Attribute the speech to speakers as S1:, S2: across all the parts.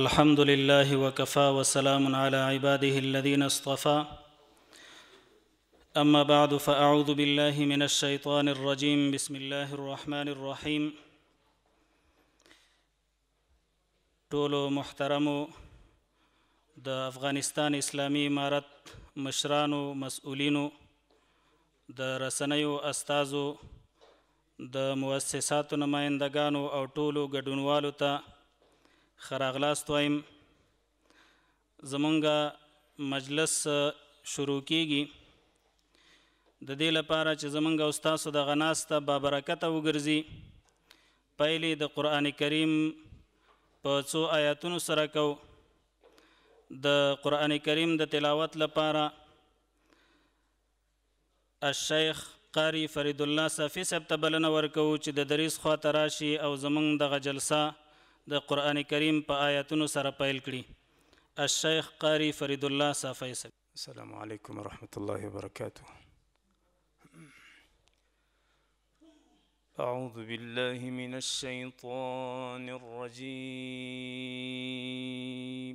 S1: الحمد لله وكفى وسلام على عباده الذين اصطفى اما بعد فاعوذ بالله من الشيطان الرجيم بسم الله الرحمن الرحيم ټولو محترمو د افغانستان اسلامی امارت مشرانو مسؤلینو د رسنیو استادو د مؤسساتو نمائندگانو او ټولو ګډونوالو ته خراغلاست وایم زمونږ مجلس شروع کیږي د دې لپاره چې زمونږ استاد د غناسته با برکته وګرځي پایلې د قران کریم په څو آیاتونو سره کو د قران کریم د تلاوت لپاره الشیخ قاری فرید الله صافی صاحب ته بلنه ورکو چې د دریس خوا تراشي او زمونږ دغه جلسه د قران کریم په آیاتونو سره پیل کړي الشیخ قاری فرید الله صافی صاحب السلام علیکم ورحمۃ
S2: اللہ وبرکاتہ
S1: أعوذ بالله من
S3: الشيطان الرجيم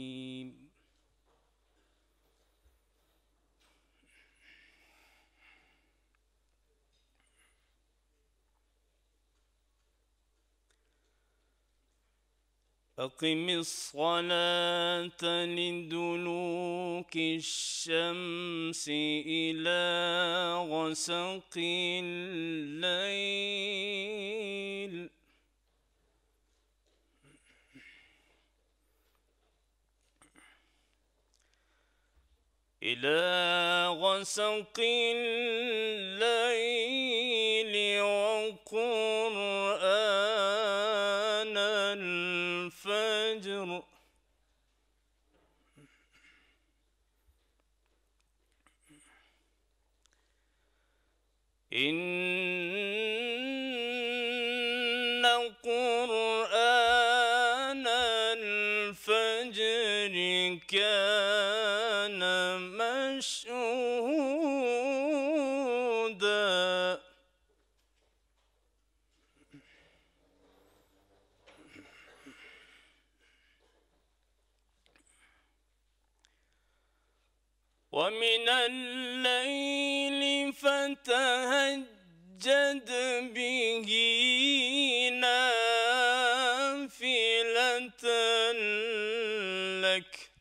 S3: أقم الصلاة لدلوك الشمس إلى غسق الليل إلى غسق الليل وقرآن إن تهجد به نافلة لك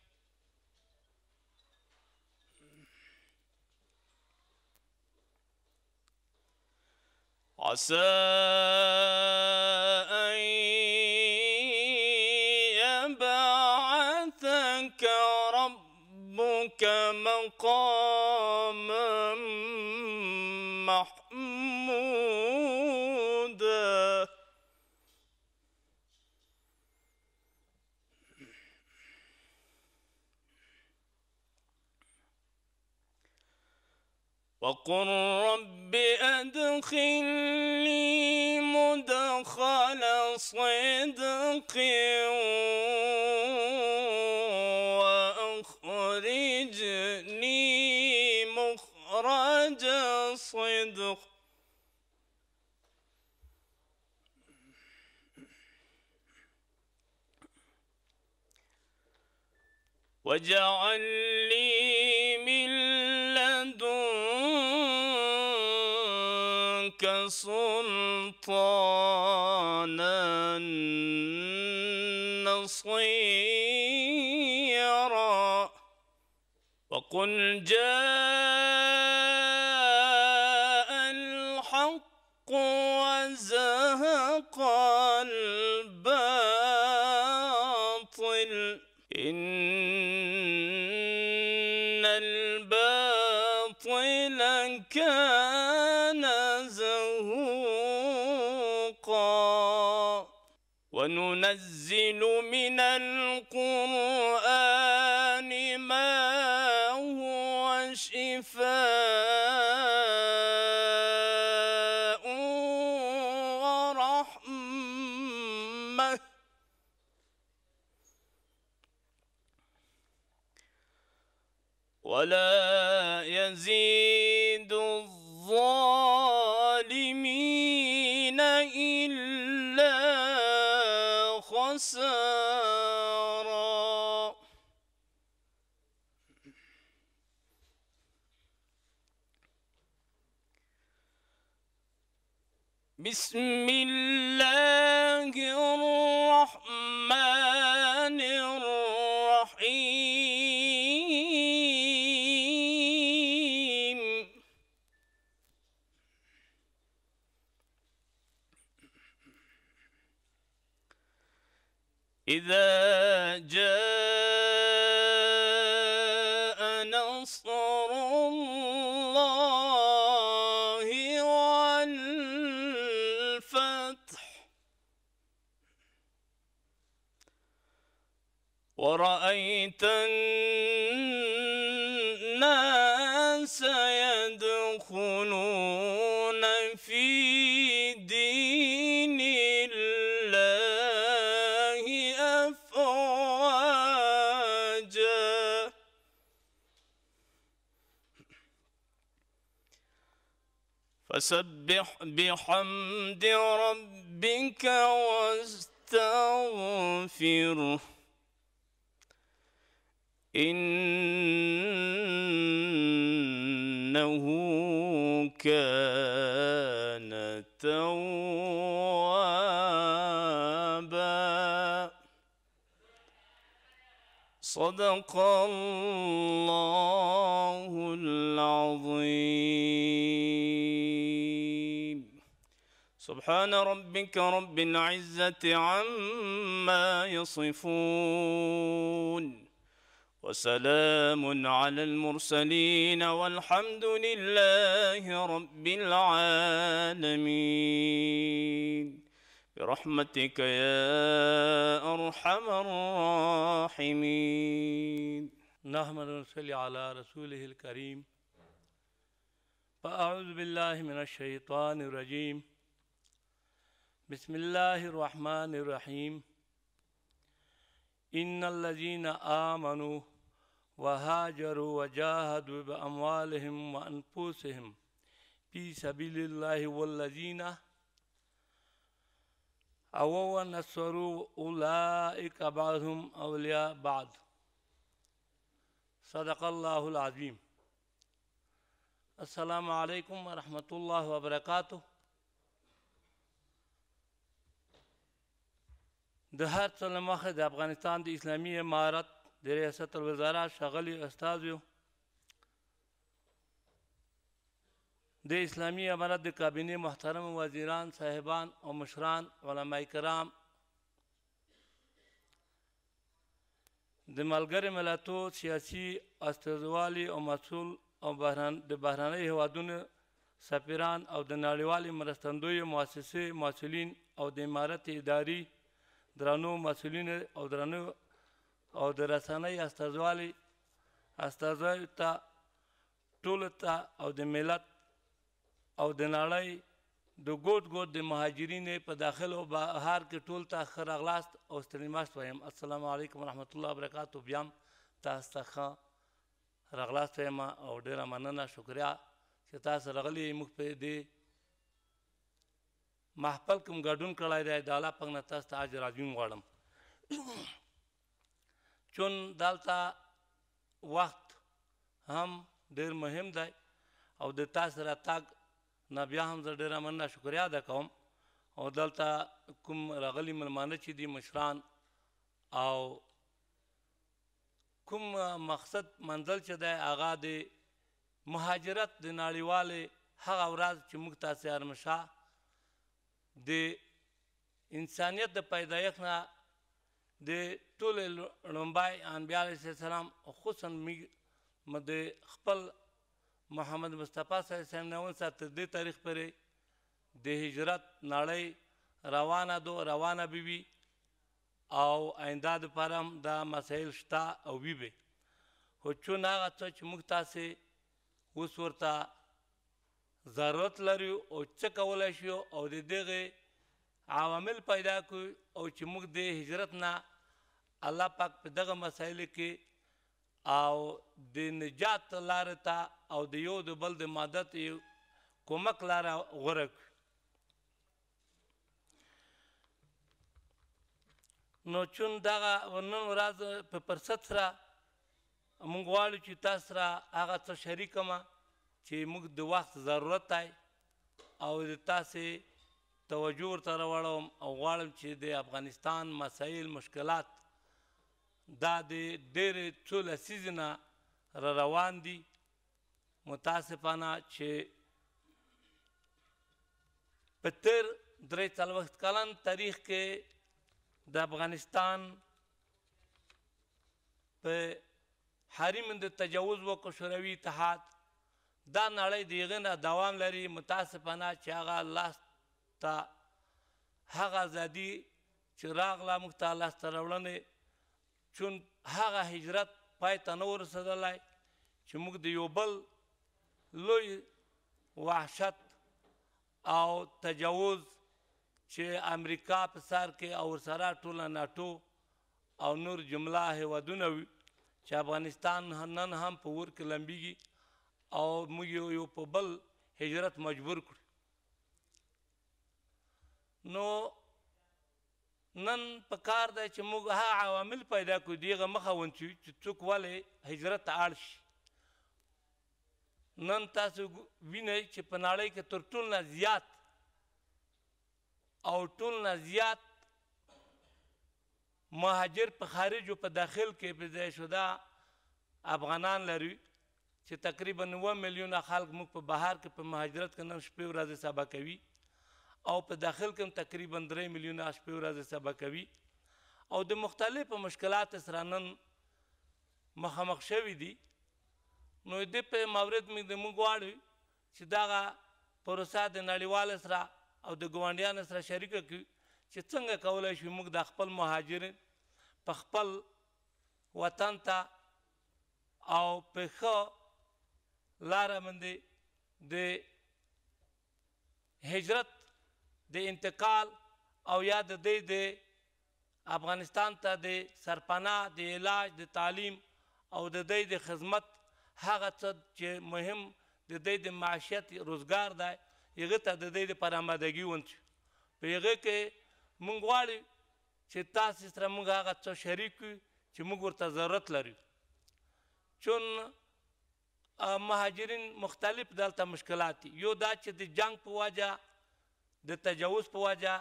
S3: عسى وقل رب أدخلني مدخل صدق وأخرجني مخرج صدق واجعل لي حصانا نصيرا وقل جاء الحق وزهق من الغد بحمد ربك واستغفره إنه كان توابا صدق الله العظيم سبحان ربك رب العزة عما يصفون وسلام على المرسلين والحمد لله رب العالمين برحمتك يا أرحم الراحمين
S4: نحمد ونصلي على رسوله الكريم فأعوذ بالله من الشيطان الرجيم بسم الله الرحمن الرحيم إن الذين آمنوا وهاجروا وجاهدوا بأموالهم وأنفسهم في سبيل الله والذين أووا نصروا أولئك بعضهم أولياء بعض صدق الله العظيم السلام عليكم ورحمة الله وبركاته د هر څه لمخه د افغانستان د اسلامي امارت د ریاست الوزرا شغلی استاد یو د اسلامي امارت د کابینه محترم وزیران صاحبان او مشران علما کرام د ملګری ملتو سیاسي استازوالي او مسول او بهران د بهراني هوادونو سفیران او د نړیوالې مرستندوی مؤسسې مسولین او د امارت اداري درنو مسولین او درنو او د رسنۍ استازوالي استازوي ته ټول ته او د ملت او د نړۍ د ګوت ګوت د مهاجرین په داخل او بهر کې ټول ته خرغلاست او ستنیماست وایم السلام علیکم ورحمت الله وبرکاتو بیا تاسو ته رغلاست وایم او ډیره مننه شکریا چې تاسو رغلی موږ په دې محفل کوم ګډون کړای دی د الله پنګ نه تاسو ته اجر عظیم غواړم چون دالتا وخت هم ډیر مهم دی او د تاسو راتګ نه بیا هم زه ډیره مننه شکریا ادا کوم او دلته کوم راغلي ملمانه چې دي مشران او کوم مقصد منزل چې دی هغه د مهاجرت د نړیوالې هغه ورځ چې موږ تاسې ارمشاه د انسانیت د پیدایښت نه د ټول لومبای انبیاء علیه السلام خصوصا مد خپل محمد مصطفی صلی الله علیه وسلم نه سات د تاریخ پرې د هجرت نړۍ روانه دو روانه بیبي بی او آینده د پرم دا مسائل شتا او بیبي خو چون هغه څه چې موږ تاسو اوس ورته ضرورت لري او څه کولای شو او د دغه عوامل پیدا کو او چې موږ د هجرت نه الله پاک په دغه مسایل کې او د نجات لار ته او د یو د بل د مدد کومک لار غورک نو چون دغه ورنن ورځ په پرست سره موږ غواړو چې تاسو را هغه څه شریکه چې موږ د وخت ضرورت دی او د تاسې توجه ورته راوړم او غواړم چې د افغانستان مسایل مشکلات دا د ډېرې څو لسیزې نه را روان دي متاسفانه چې په تر درې څلوېښت کلن تاریخ کې د افغانستان په حریم د تجاوز وکړو شوروي اتحاد دا نړۍ د هغې نه دوام لري متاسفانه چې هغه لاس ته هغه ازادي چې راغله موږ ته لاسته راوړنې چون هغه هجرت پای ته نه ورسېدلی چې موږ د یو بل لوی وحشت او تجاوز چې امریکا په سر کې او سره ټوله ناټو او نور جمله هیوادونه وي چې افغانستان نن هم په ور کې لمبیږي او موږ یو په بل هجرت مجبور کړ نو نن په کار دی چې موږ ها عوامل پیدا کړو دیغه مخه ونچو چې څوک ولې هجرت ته اړ شي نن تاسو وینئ چې په نړۍ کې تر ټول نه زیات او ټول نه زیات مهاجر په خارج او په داخل کې پیدا شوه افغانان لري چې تقریبا 9 میلیونه خلک موږ په بهر کې په مهاجرت کې نن شپې ورځې سبا کوي او په داخل کې تقریبا 3 میلیونه شپې ورځې سبا کوي او د مختلفو مشکلات سره نن مخامخ شوي دي نو دې په مورد می د موږ واړو چې دا پروسه د نړیوال سره او د ګوانډیان سره شریک کړي چې څنګه کولای شو موږ د خپل مهاجر په خپل وطن ته او په خو لاره باندې د هجرت د انتقال او یا د دې د افغانستان ته د سرپنا د علاج د تعلیم او د دې د خدمت هغه څه چې مهم د دې د معاشیت روزګار دی هغه ته د دې د پرامدګي ونچ په هغه کې مونږ غواړو چې تاسو سره مونږ هغه څه شریک چې موږ ورته ضرورت لرو چون مهاجرین مختلف دلته مشکلات یو دا چې د جنگ په واجه د تجاوز په واجه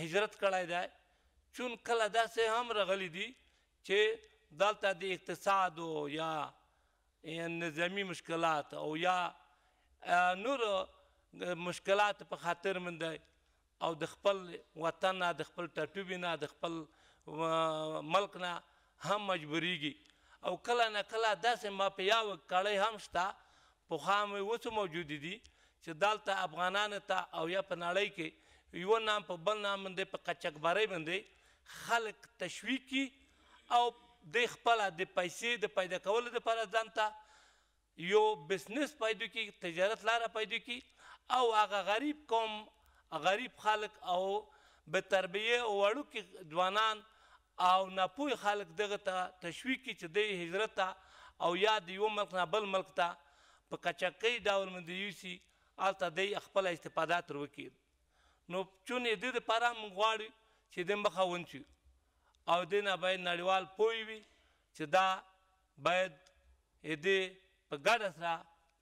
S4: هجرت کړای دی چون کله داسې هم رغلی دي چې دلته د اقتصاد او یا نظامی مشکلات او یا نور مشکلات په خاطر مند او د خپل وطن د خپل ټټوبینا د خپل ملک نه هم مجبوریږي او کله نه کله داسې مافیا او کړی هم شته پخوا مې وڅ موجود دي چې دالته افغانان ته او یا په نړۍ کې یو نام په بل نام باندې په قچکبرۍ باندې خلک تشویق کی او د خپل د پیسې د پیدا کولو لپاره ځانته یو بزنس پیدا کی تجارت لاره پیدا کی او هغه غریب قوم غریب خلک او به تربیه وړو کې ځوانان او ناپوی خلک دغه ته تشویق کی چې د هجرت ته او یا د یو ملک نه بل ملک ته په کچکۍ ډول باندې یوسي هلته دی خپل استفاده تر وکړي نو چون د دې لپاره موږ غواړو چې د مخه ونچو او د نه باید نړیوال پوه وي چې دا باید دې په ګډه سره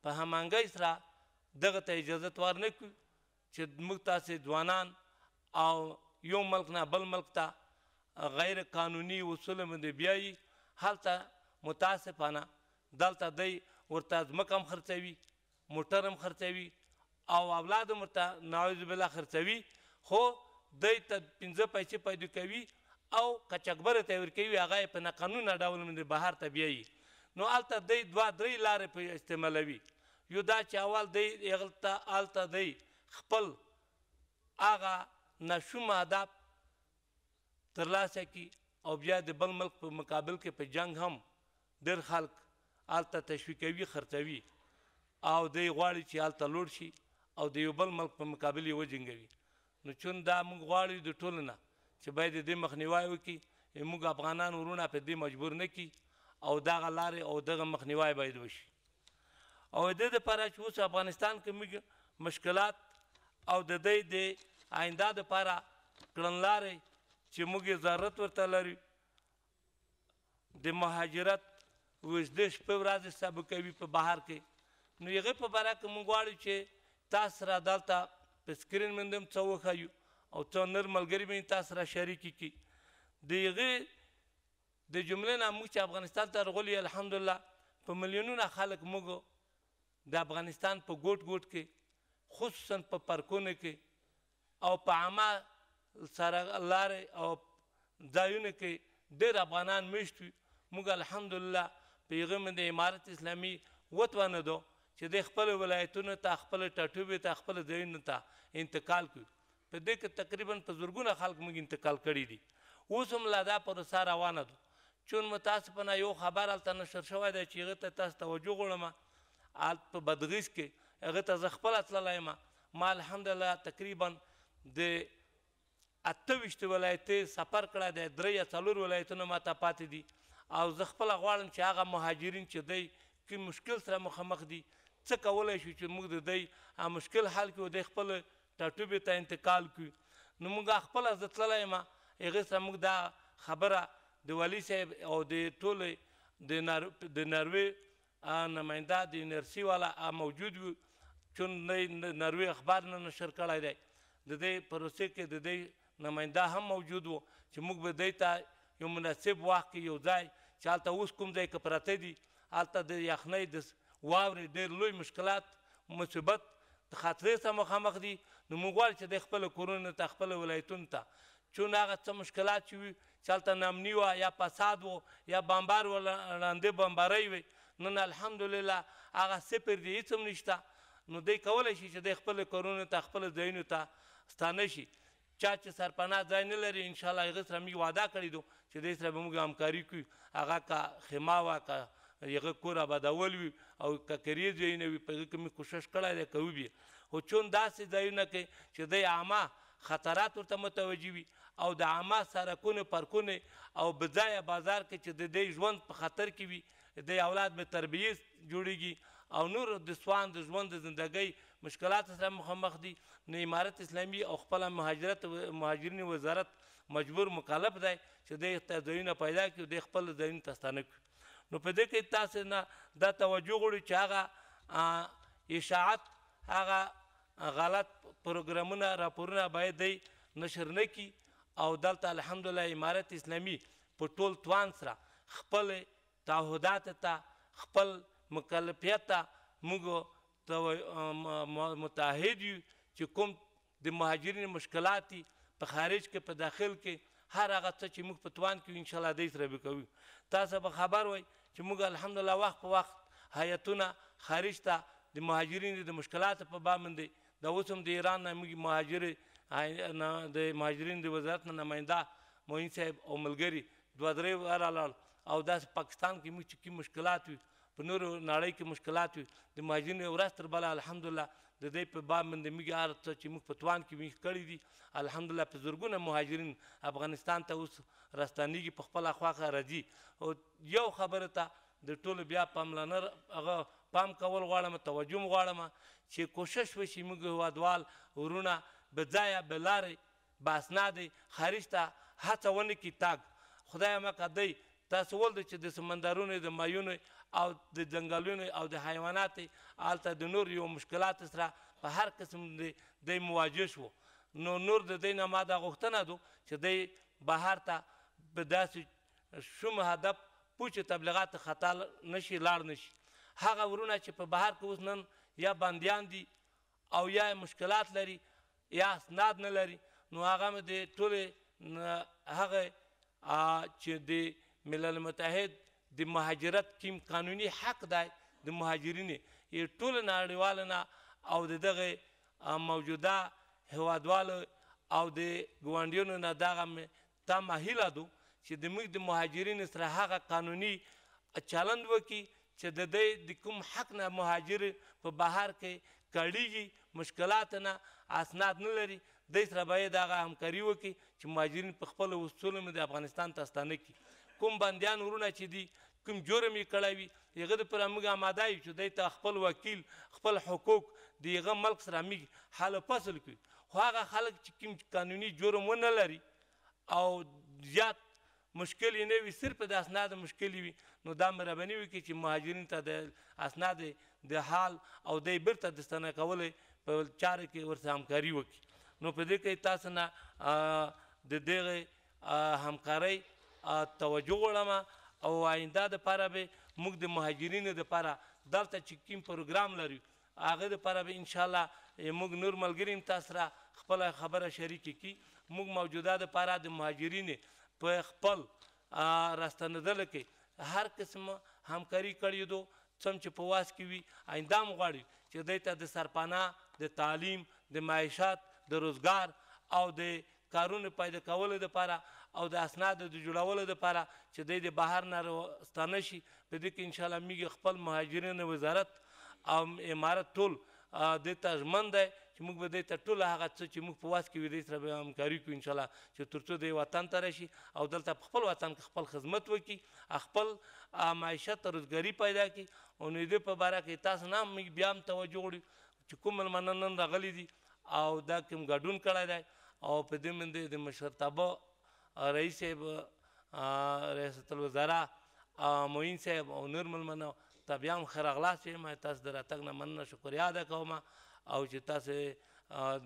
S4: په همانګۍ سره دغه ته اجازت ورنکړو چې موږ تاسې ځوانان او یو ملک نه بل ملک ته غیر قانوني وصول باندې بیاي هلته متاسفانه دلته دی ورته ځمکه هم خرڅوي موټر هم خرڅوي او اولاد هم ورته ناعوذ بالله خرڅوي خو دی ته پنځه پیسې پیدا کوي او کچکبره ته ورکوي هغه یې په ناقانونه ډول باندې بهر ته بیایي نو هلته دی دوه درې لارې په استعمالوي یو دا چې اول دی هلته هلته دی خپل هغه ناشوم ادب ترلاسه کی او بیا د بل ملک په مقابل کې په جنگ هم ډېر خلک آلته تشویقوي خرڅوي او دی غواړي چې آلته لوړ شي او د یو بل ملک په مقابل یې وجنګوي نو چون دا موږ غواړو د ټولو نه چې باید د مخنیوي وکړي موږ افغانان ورونه په دې مجبور نه کی او دغه لارې او دغه مخنیوي باید وشي او د دې لپاره چې اوس افغانستان کې موږ مشکلات او د دې د آینده لپاره کړنلارې چې موږ ضرورت ورته لري د مهاجرت وزده شپه ورځ سبا کوي په بهر کې نو هغه په باره کې موږ غواړو چې تاسو را دلته په سکرین مندم څه وښایو او څو نر ملګری به تاسو را شریک کی دغه د جملې نه موږ چې افغانستان ته غولې الحمدلله په ملیونونه خلک موږ د افغانستان په ګوټ ګوټ کې خصوصا په پرکونه کې او په عامه سره لارې او ځایونه کې ډېر افغانان مشت وي موږ الحمدلله پیغام د امارت اسلامي وتوانېدو چې د خپل ولایتونو ته خپل ټاټوبې ته خپل ځایونو ته انتقال کړو په دې کې تقریبا په زرګونه خلک موږ انتقال کړي دي اوس هم لا دا پروسه روانه ده چون متاسفانه یو خبر هلته نشر شوی دی چې هغه ته تاسو توجه غواړم هلته په بدغیس کې هغه ته زه خپله تللی ما الحمدلله تقریبا د اته وشت ولایتې سفر کړه د درې یا څلور ولایتونو ماته پاتې دي او زه خپل غواړم چې هغه مهاجرین چې دی کې مشکل سره مخامخ دي څه کولای شو چې موږ د دی ا مشکل حل کې د خپل ټاټوبې ته انتقال کړو نو موږ خپل زه تللی یم هغې سره موږ دا خبره د والي صاحب او د ټولې د نار د ناروې نماینده د یونیورسي والا موجود و چون ناروې اخبار نه نشر کړی دی د دې پروسې کې د دې نماینده هم موجود وو چې موږ به دی ته یو مناسب وخت کې یو ځای چې هلته اوس کوم ځای که پراته دي هلته د یخنۍ د واورې ډېر لوی مشکلات مصیبت خاطرې ته مخامخ دي نو موږ غواړو چې د خپل کورونو ته خپل ولایتونو ته چون هغه څه مشکلات چې وي چلته نامني وه یا فساد و یا بمبار و ړاندې بمبارۍ وي نن الحمدلله هغه صفر دی هېڅ هم نشته نو دی کولی شي چې دی خپل کورونو ته خپل ځایونو ته ستانه شي چا چې سرپناه ځای نه لري ان شاء الله هغه سره موږ وعده کړی دو چې دې سره به موږ همکاري کوي هغه کا خما وا کا یغه کور آبادول وي او ککری ځای نه وي په کې موږ کوشش کړای دی کوي به خو چون داسې ځایونه کې چې د عامه خطرات ورته متوجي وي او د عامه سرکونه پرکونه او بځای بازار کې چې د دې ژوند په خطر کې وي د اولاد به تربیه جوړیږي او نور د سوان د ژوند د زندګۍ مشکلات سره مخامخ دي نو امارت اسلامي او خپل مهاجرت مهاجرین وزارت مجبور مکلف دی چې د تدوینه پیدا کړي د خپل ځین تستانه کړي نو په دې کې تاسو نه دا توجه غوړي چې هغه اشاعت هغه غلط پروګرامونه راپورونه باید دی نشر نه کی او دلته الحمدلله امارت اسلامي په ټول توان سره خپل تعهدات ته خپل مکلفیت ته موږ متحد یو چې کوم د مهاجرینو مشکلات په خارج کې په داخل کې هر هغه څه چې موږ په توان کې ان شاء الله دې سره به کوو تاسو به خبر وای چې موږ الحمدلله وخت په وخت هیاتونه خارج ته د مهاجرینو د مشکلات په باندې د اوس هم د ایران نه موږ مهاجر نه د مهاجرینو د وزارت نه نماینده موین صاحب او ملګری دوه درې واره لاړ او داس پاکستان کې موږ چې کی مشکلات وي په نور نړۍ کې مشکلات وي د ماجین ورځ تر بل الحمدلله د دې په باب باندې موږ هر څه چې موږ په توان کې موږ کړی دي الحمدلله په زرګونه مهاجرین افغانستان ته اوس راستانیږي په خپل اخواخه راځي او یو خبره ته د ټولو بیا پاملنه هغه پام کول غواړم توجه غواړم چې کوشش وشي موږ هوادوال ورونه به ځای به لارې به اسناد خارج ته هڅه ونه کړي تاګ خدای مکه دی تاسو ول چې د سمندرونو د مایونو او د ځنګلونو او د حیوانات هلته د نور یو مشکلات سره په هر قسم دی مواجه شو نو نور د دې نه ما دا غوښتنه ده چې دی بهر ته به داسې شوم هدف پوچ تبلیغات خطا نشي لاړ نشي هغه ورونه چې په بهر کې اوس نن یا بندیان دي او یا مشکلات لري یا اسناد نه لري نو هغه مې د ټولې هغه چې د ملل متحد د مهاجرت کوم قانوني حق دی د مهاجرینې ټوله نړیواله نه او د دغه موجوده هوادوالو او د ګوانډیونو نه دغه تمه هیله دو چې د موږ د مهاجرینو سره هغه قانوني چلند وکړي چې د دې د کوم حق نه مهاجر په بهر کې کړیږي مشکلات نه اسناد نه لري د سره باید هغه همکاري وکړي چې مهاجرین په خپل وسولو د افغانستان تستانه کی کوم بندیان ورونه چې دي کوم جرم یې کړی وي هغه د پوره موږ اماده یو چې دی ته خپل وکیل خپل حقوق د هغه ملک سره موږ حل فصل کړي خو هغه خلک چې کوم قانوني جرم ونه لري او زیات مشکل یې نه وي صرف د اسناد مشکل وي نو دا مربنی وي چې مهاجرین ته د اسناد د حال او د برته د ستنه کولې په چارې کې ورته همکاري وکړي نو په دې کې تاسو نه د دغه همکارۍ توجه غواړم او آینده د پاره به موږ د مهاجرینو د پاره دلته چې کوم پروګرام لرو هغه د پاره به ان شاء الله موږ نور ملګریم تاسو را خپل خبره شریک کی موږ موجوده د پاره د مهاجرینو په خپل راستنیدل کې هر قسمه همکاري کړی دو څم چې په واس کې وي آینده م غواړي چې دوی ته د سرپناه د تعلیم د معیشت د روزګار او د کارونو پیدا کولو لپاره او د اسناد د جوړولو لپاره چې د بهر نه ستانه شي په دې کې ان شاء الله موږ خپل مهاجرین وزارت او امارت ټول د تجمن دی چې موږ به د ټول هغه څه چې موږ په واس کې ویلې سره به همکاري کوو ان شاء الله چې ترڅو د وطن ته راشي او دلته خپل وطن کې خپل خدمت وکړي خپل معیشت روزګاری پیدا کړي امید په باره کې تاسو نه موږ بیا هم توجه وړو چې کوم مننن راغلي دي او دا کوم ګډون کړی دی او په دې باندې د مشرتابه رئیس صاحب ریاست الوزرا معین صاحب او نور ملمنو ته بیا هم خیر اغلاس وایم تاسو د راتګ نه مننه شکریا ادا کوم او چې تاسو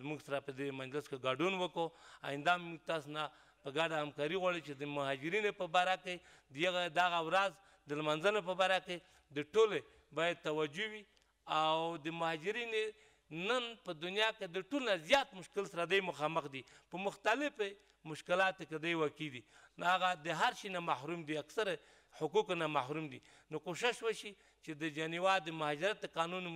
S4: موږ سره په دې مجلس کې ګډون وکړو آینده موږ تاسو نه په ګډه همکاري غواړي چې د مهاجرینو په باره کې دغه دغه ورځ د لمانځنې په باره کې د ټولې باید توجه وي او د مهاجرینو نن په دنیا کې د ټولو زیات مشکل سره دی مخامخ دي په مختلفې مشکلات کې دی وکی دي نو هغه د هر شي نه محروم دي اکثر حقوق نه محروم دي نو کوشش وشي چې د جنیوا د مهاجرت قانون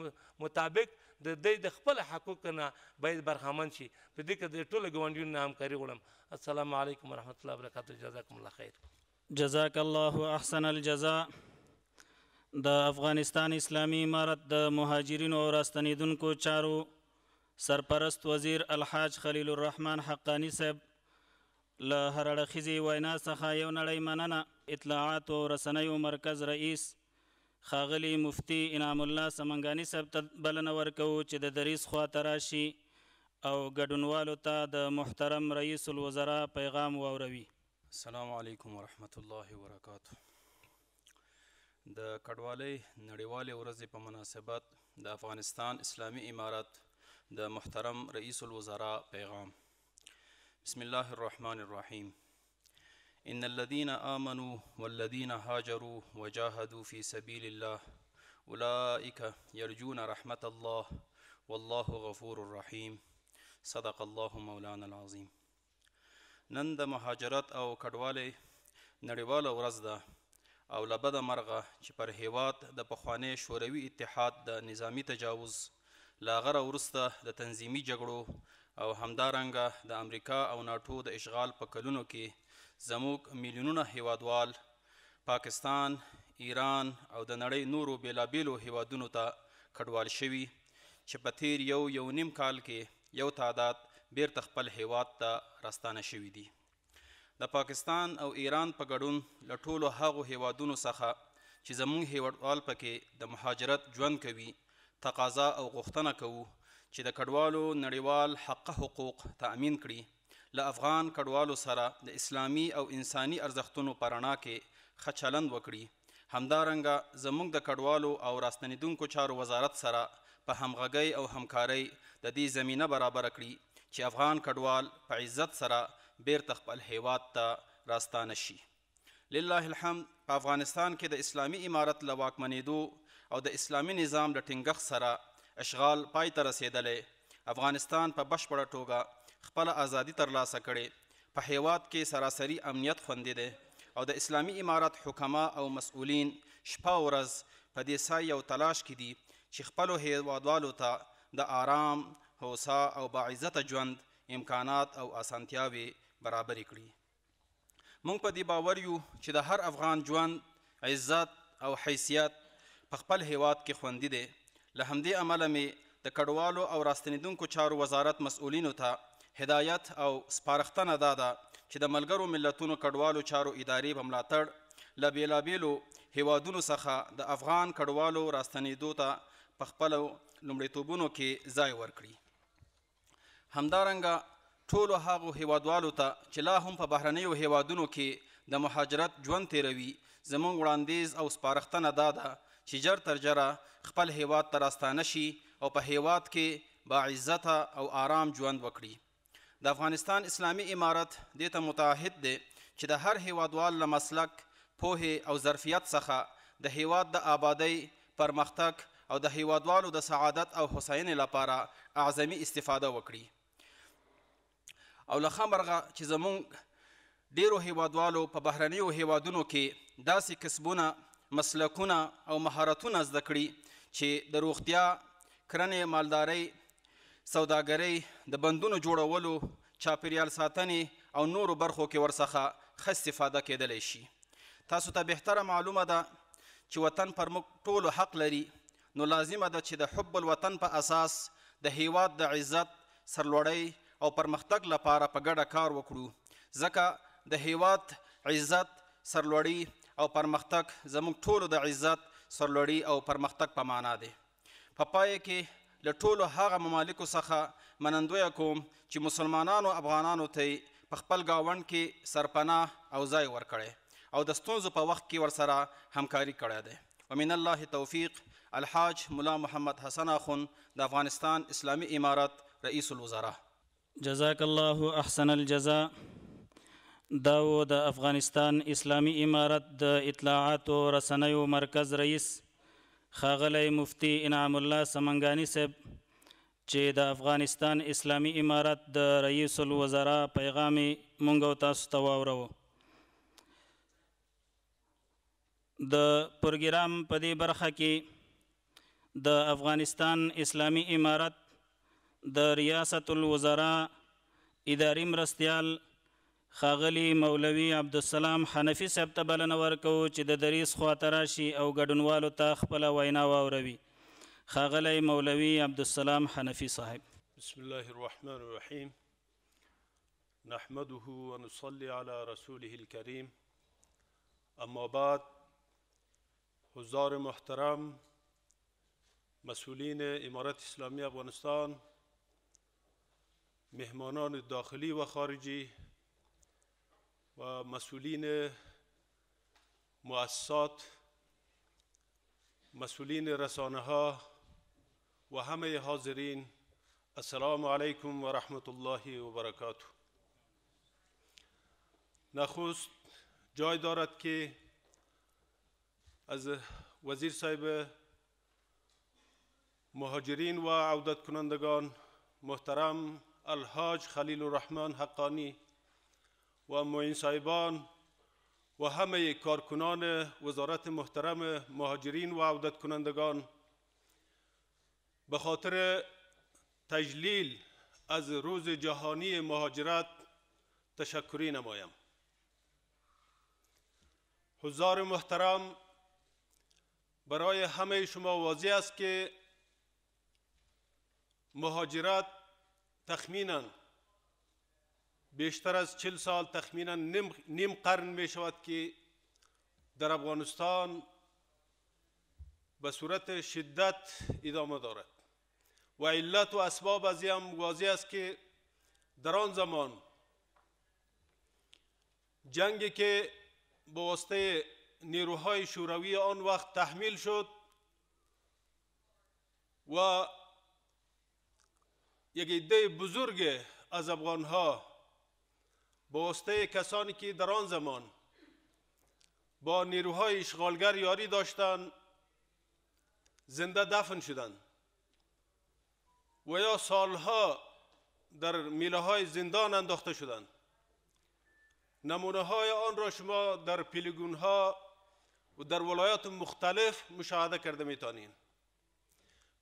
S4: مطابق د دې د خپل حقوق نه باید برخمن شي په دې کې د ټولو ګوندونو نام کوي غواړم السلام علیکم ورحمت الله وبرکاته جزاکم الله خیر
S1: جزاک الله احسن الجزاء د افغانستان اسلامی امارت د مهاجرینو او راستنیدونکو چارو سرپرست وزیر الحاج خلیل الرحمن حقانی صاحب له هر اړخیزې وینا څخه یو نړۍ مننه اطلاعات او رسنیو مرکز رئیس خاغلی مفتی انعام الله سمنګانی صاحب ته بلنه ورکو چې د دریس خواته راشي او ګډونوالو ته د محترم رئیس الوزرا پیغام واوروي السلام علیکم ورحمت
S5: الله وبرکاته د کډوالۍ نړیوالې ورځې په مناسبت د افغانستان اسلامی امارت د محترم رئیس الوزراء پیغام بسم الله الرحمن الرحیم ان الذين آمنوا والذين هاجروا وجاهدوا في سبيل الله اولئك يرجون رحمت الله والله غفور رحیم صدق الله مولانا العظیم نن د مهاجرت او کډوالۍ نړیواله ورځ ده او لبد مرغه چې پر هیواد د پخوانی شوروي اتحاد د نظامی تجاوز لاغره ورسته د تنظیمی جګړو او همدارنګه د امریکا او ناتو د اشغال په کلونو کې زموږ میلیونونه هیوادوال پاکستان ایران او د نړۍ نورو بیلابیلو هیوادونو ته کډوال شوي چې په تیر یو یو نیم کال کې یو تعداد بیرته خپل هیواد ته راستانه شوي دي د پاکستان او ایران په ګډون له ټولو هغو هیوادونو څخه چې زموږ هیوادوال پکې د مهاجرت ژوند کوي تقاضا او غوښتنه کوو چې د کډوالو نړیوال حقه حقوق تأمین کړي له افغان کډوالو سره د اسلامي او انساني ارزښتونو پرانا کې خچلند وکړي همدارنګه زموږ د کډوالو او راستنیدونکو چارو وزارت سره په همغږۍ او همکارۍ د دې زمینه برابر کړي چې افغان کډوال په عزت سره بیرته خپل هیواد ته راستانه شي لله الحمد په افغانستان کې د اسلامی امارت له واکمنېدو او د اسلامی نظام د ټینګښت سره اشغال پای ته رسېدلی افغانستان په بشپړه توګه خپله ازادي ترلاسه کړې په هیواد کې سراسري امنیت خوندې دی او د اسلامی امارت حکما او مسؤلین شپه ورځ په دې سای یو تلاش کې دي چې خپلو هیوادوالو ته د آرام هوسا او باعزته ژوند امکانات او اسانتیاوې برابر کړي موږ په دې باور یو چې د هر افغان ځوان عزت او حیثیت په خپل هیواد کې خوندې دي له همدې امله مې د کډوالو او راستنیدونکو چارو وزارت مسؤلینو ته هدایت او سپارښتنه دا ده چې د ملګرو ملتونو کډوالو چارو ادارې په ملاتړ له بېلابېلو هیوادونو څخه د افغان کډوالو راستنیدو ته په خپلو لومړیتوبونو کې ځای ورکړي همدارنګه ټولو هغو هیوادوالو ته چې لا هم په بهرنیو هیوادونو کې د مهاجرت ژوند تیروي زموږ وړاندیز او سپارښتنه دا ده چې جر تر جره خپل هیواد ته راستانه شي او په هیواد کې باعزته او آرام ژوند وکړي د افغانستان اسلامي امارت دې ته متعهد دی چې د هر هیوادوال له مسلک پوهې او ظرفیت څخه د هیواد د آبادۍ پرمختګ او د هیوادوالو د سعادت او هوساینې لپاره اعظمي استفاده وکړي او له خمرغه چې زمونږ ډیرو هیوادوالو په بهرنیو هیوادونو کې داسې کسبونه مسلکونه او مهارتونه زده کړي چې د روغتیا کرنې مالدارۍ سوداګرۍ د بندونو جوړولو چاپیریال ساتنې او نورو برخو کې ورڅخه ښه استفاده کیدلی شي تاسو ته بهتره معلومه ده چې وطن پر موږ ټولو حق لري نو لازمه ده چې د حب الوطن په اساس د هیواد د عزت سرلوړۍ او پرمختګ لپاره په ګډه کار وکړو ځکه د هیواد عزت سرلوړی او پرمختګ زموږ ټولو د عزت سرلوړی او پرمختګ په معنا دی په پای کې له ټولو هغه ممالکو څخه منندوی کوم چې مسلمانانو افغانانو ته په خپل گاوند کې سرپناه او ځای ورکړي او د ستونزو په وخت کې ورسره همکاري کړې ده ومن الله توفیق الحاج ملا محمد حسن اخون د افغانستان اسلامی امارت رئیس الوزراء
S1: جزاك الله احسن الجزاء دا و د افغانستان اسلامی امارت د اطلاعات او رسنیو مرکز رئیس خاغلی مفتی انعام الله سمنګانی صاحب چې د افغانستان اسلامی امارت د رئیس الوزرا پیغام مونږ تاسو ته واورو د پروګرام په دې برخه کې د افغانستان اسلامی امارت د ریاست الوزراء اداري مرستيال خاغلی مولوي عبدالسلام حنفي صاحب ته بلنه ورکو چې د دریس خواته راشي او ګډونوالو ته خپله وینا واوروي خاغلی مولوي عبدالسلام حنفي صاحب
S6: بسم الله الرحمن الرحيم نحمده ونصلي على رسوله الكريم اما بعد حضار محترم مسئولین امارت اسلامی افغانستان مهمانان داخلی و خارجی و مسئولین مؤسسات مسئولین رسانه ها و همه حاضرین السلام علیکم و رحمت الله و برکاته نخست جای دارد که از وزیر صاحب مهاجرین و عودت کنندگان محترم الحاج خلیل الرحمن حقانی و معین صاحبان و همه کارکنان وزارت محترم مهاجرین و عودت کنندگان به خاطر تجلیل از روز جهانی مهاجرت تشکری نمایم حضار محترم برای همه شما واضح است که مهاجرت تخمینا بیشتر از چل سال تخمینا نیم, قرن می شود که در افغانستان به صورت شدت ادامه دارد و علت و اسباب از هم واضح است که در آن زمان جنگی که به واسطه نیروهای شوروی آن وقت تحمیل شد و یک عده بزرگ از افغان ها با واسطه کسانی که در آن زمان با نیروهای اشغالگر یاری داشتند زنده دفن شدند و یا سالها در میله های زندان انداخته شدند نمونه های آن را شما در پیلگون ها و در ولایات مختلف مشاهده کرده میتانین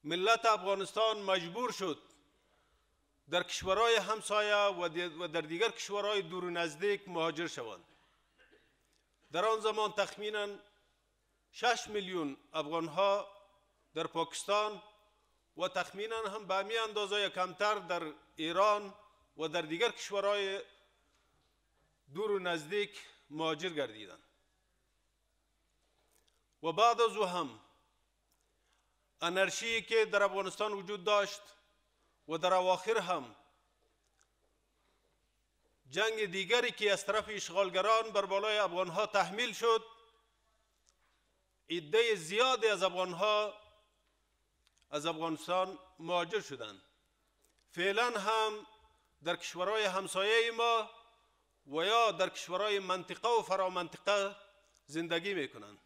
S6: ملت افغانستان مجبور شد در کشورهای همسایه و در دیگر کشورهای دور و نزدیک مهاجر شوند در آن زمان تخمینا 6 میلیون ها در پاکستان و تخمینا هم به می اندازه کمتر در ایران و در دیگر کشورهای دور و نزدیک مهاجر گردیدند و بعد از او هم انرژی که در افغانستان وجود داشت و در اواخر هم جنگ دیگری که از طرف اشغالگران بر بالای افغانها تحمیل شد عده زیادی از افغانها از افغانستان مهاجر شدند فعلا هم در کشورهای همسایه ما و یا در کشورهای منطقه و فرامنطقه زندگی میکنند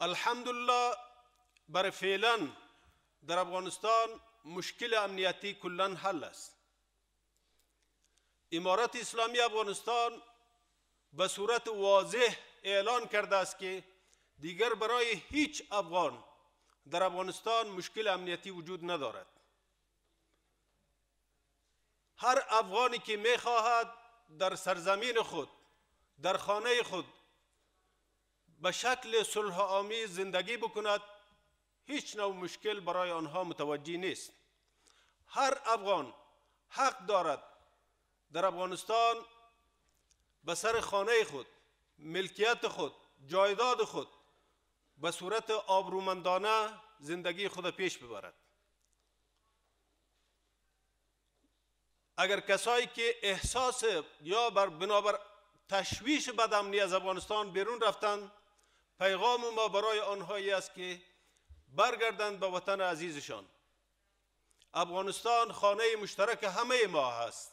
S6: الحمدلله برای فعلا در افغانستان مشکل امنیتی کلا حل است امارت اسلامی افغانستان به صورت واضح اعلان کرده است که دیگر برای هیچ افغان در افغانستان مشکل امنیتی وجود ندارد هر افغانی که میخواهد در سرزمین خود در خانه خود به شکل صلح آمیز زندگی بکند هیچ نوع مشکل برای آنها متوجه نیست هر افغان حق دارد در افغانستان به سر خانه خود ملکیت خود جایداد خود به صورت آبرومندانه زندگی خود پیش ببرد اگر کسایی که احساس یا بر بنابر تشویش بدامنی از افغانستان بیرون رفتند پیغام ما برای آنهایی است که برگردند به وطن عزیزشان افغانستان خانه مشترک همه ما هست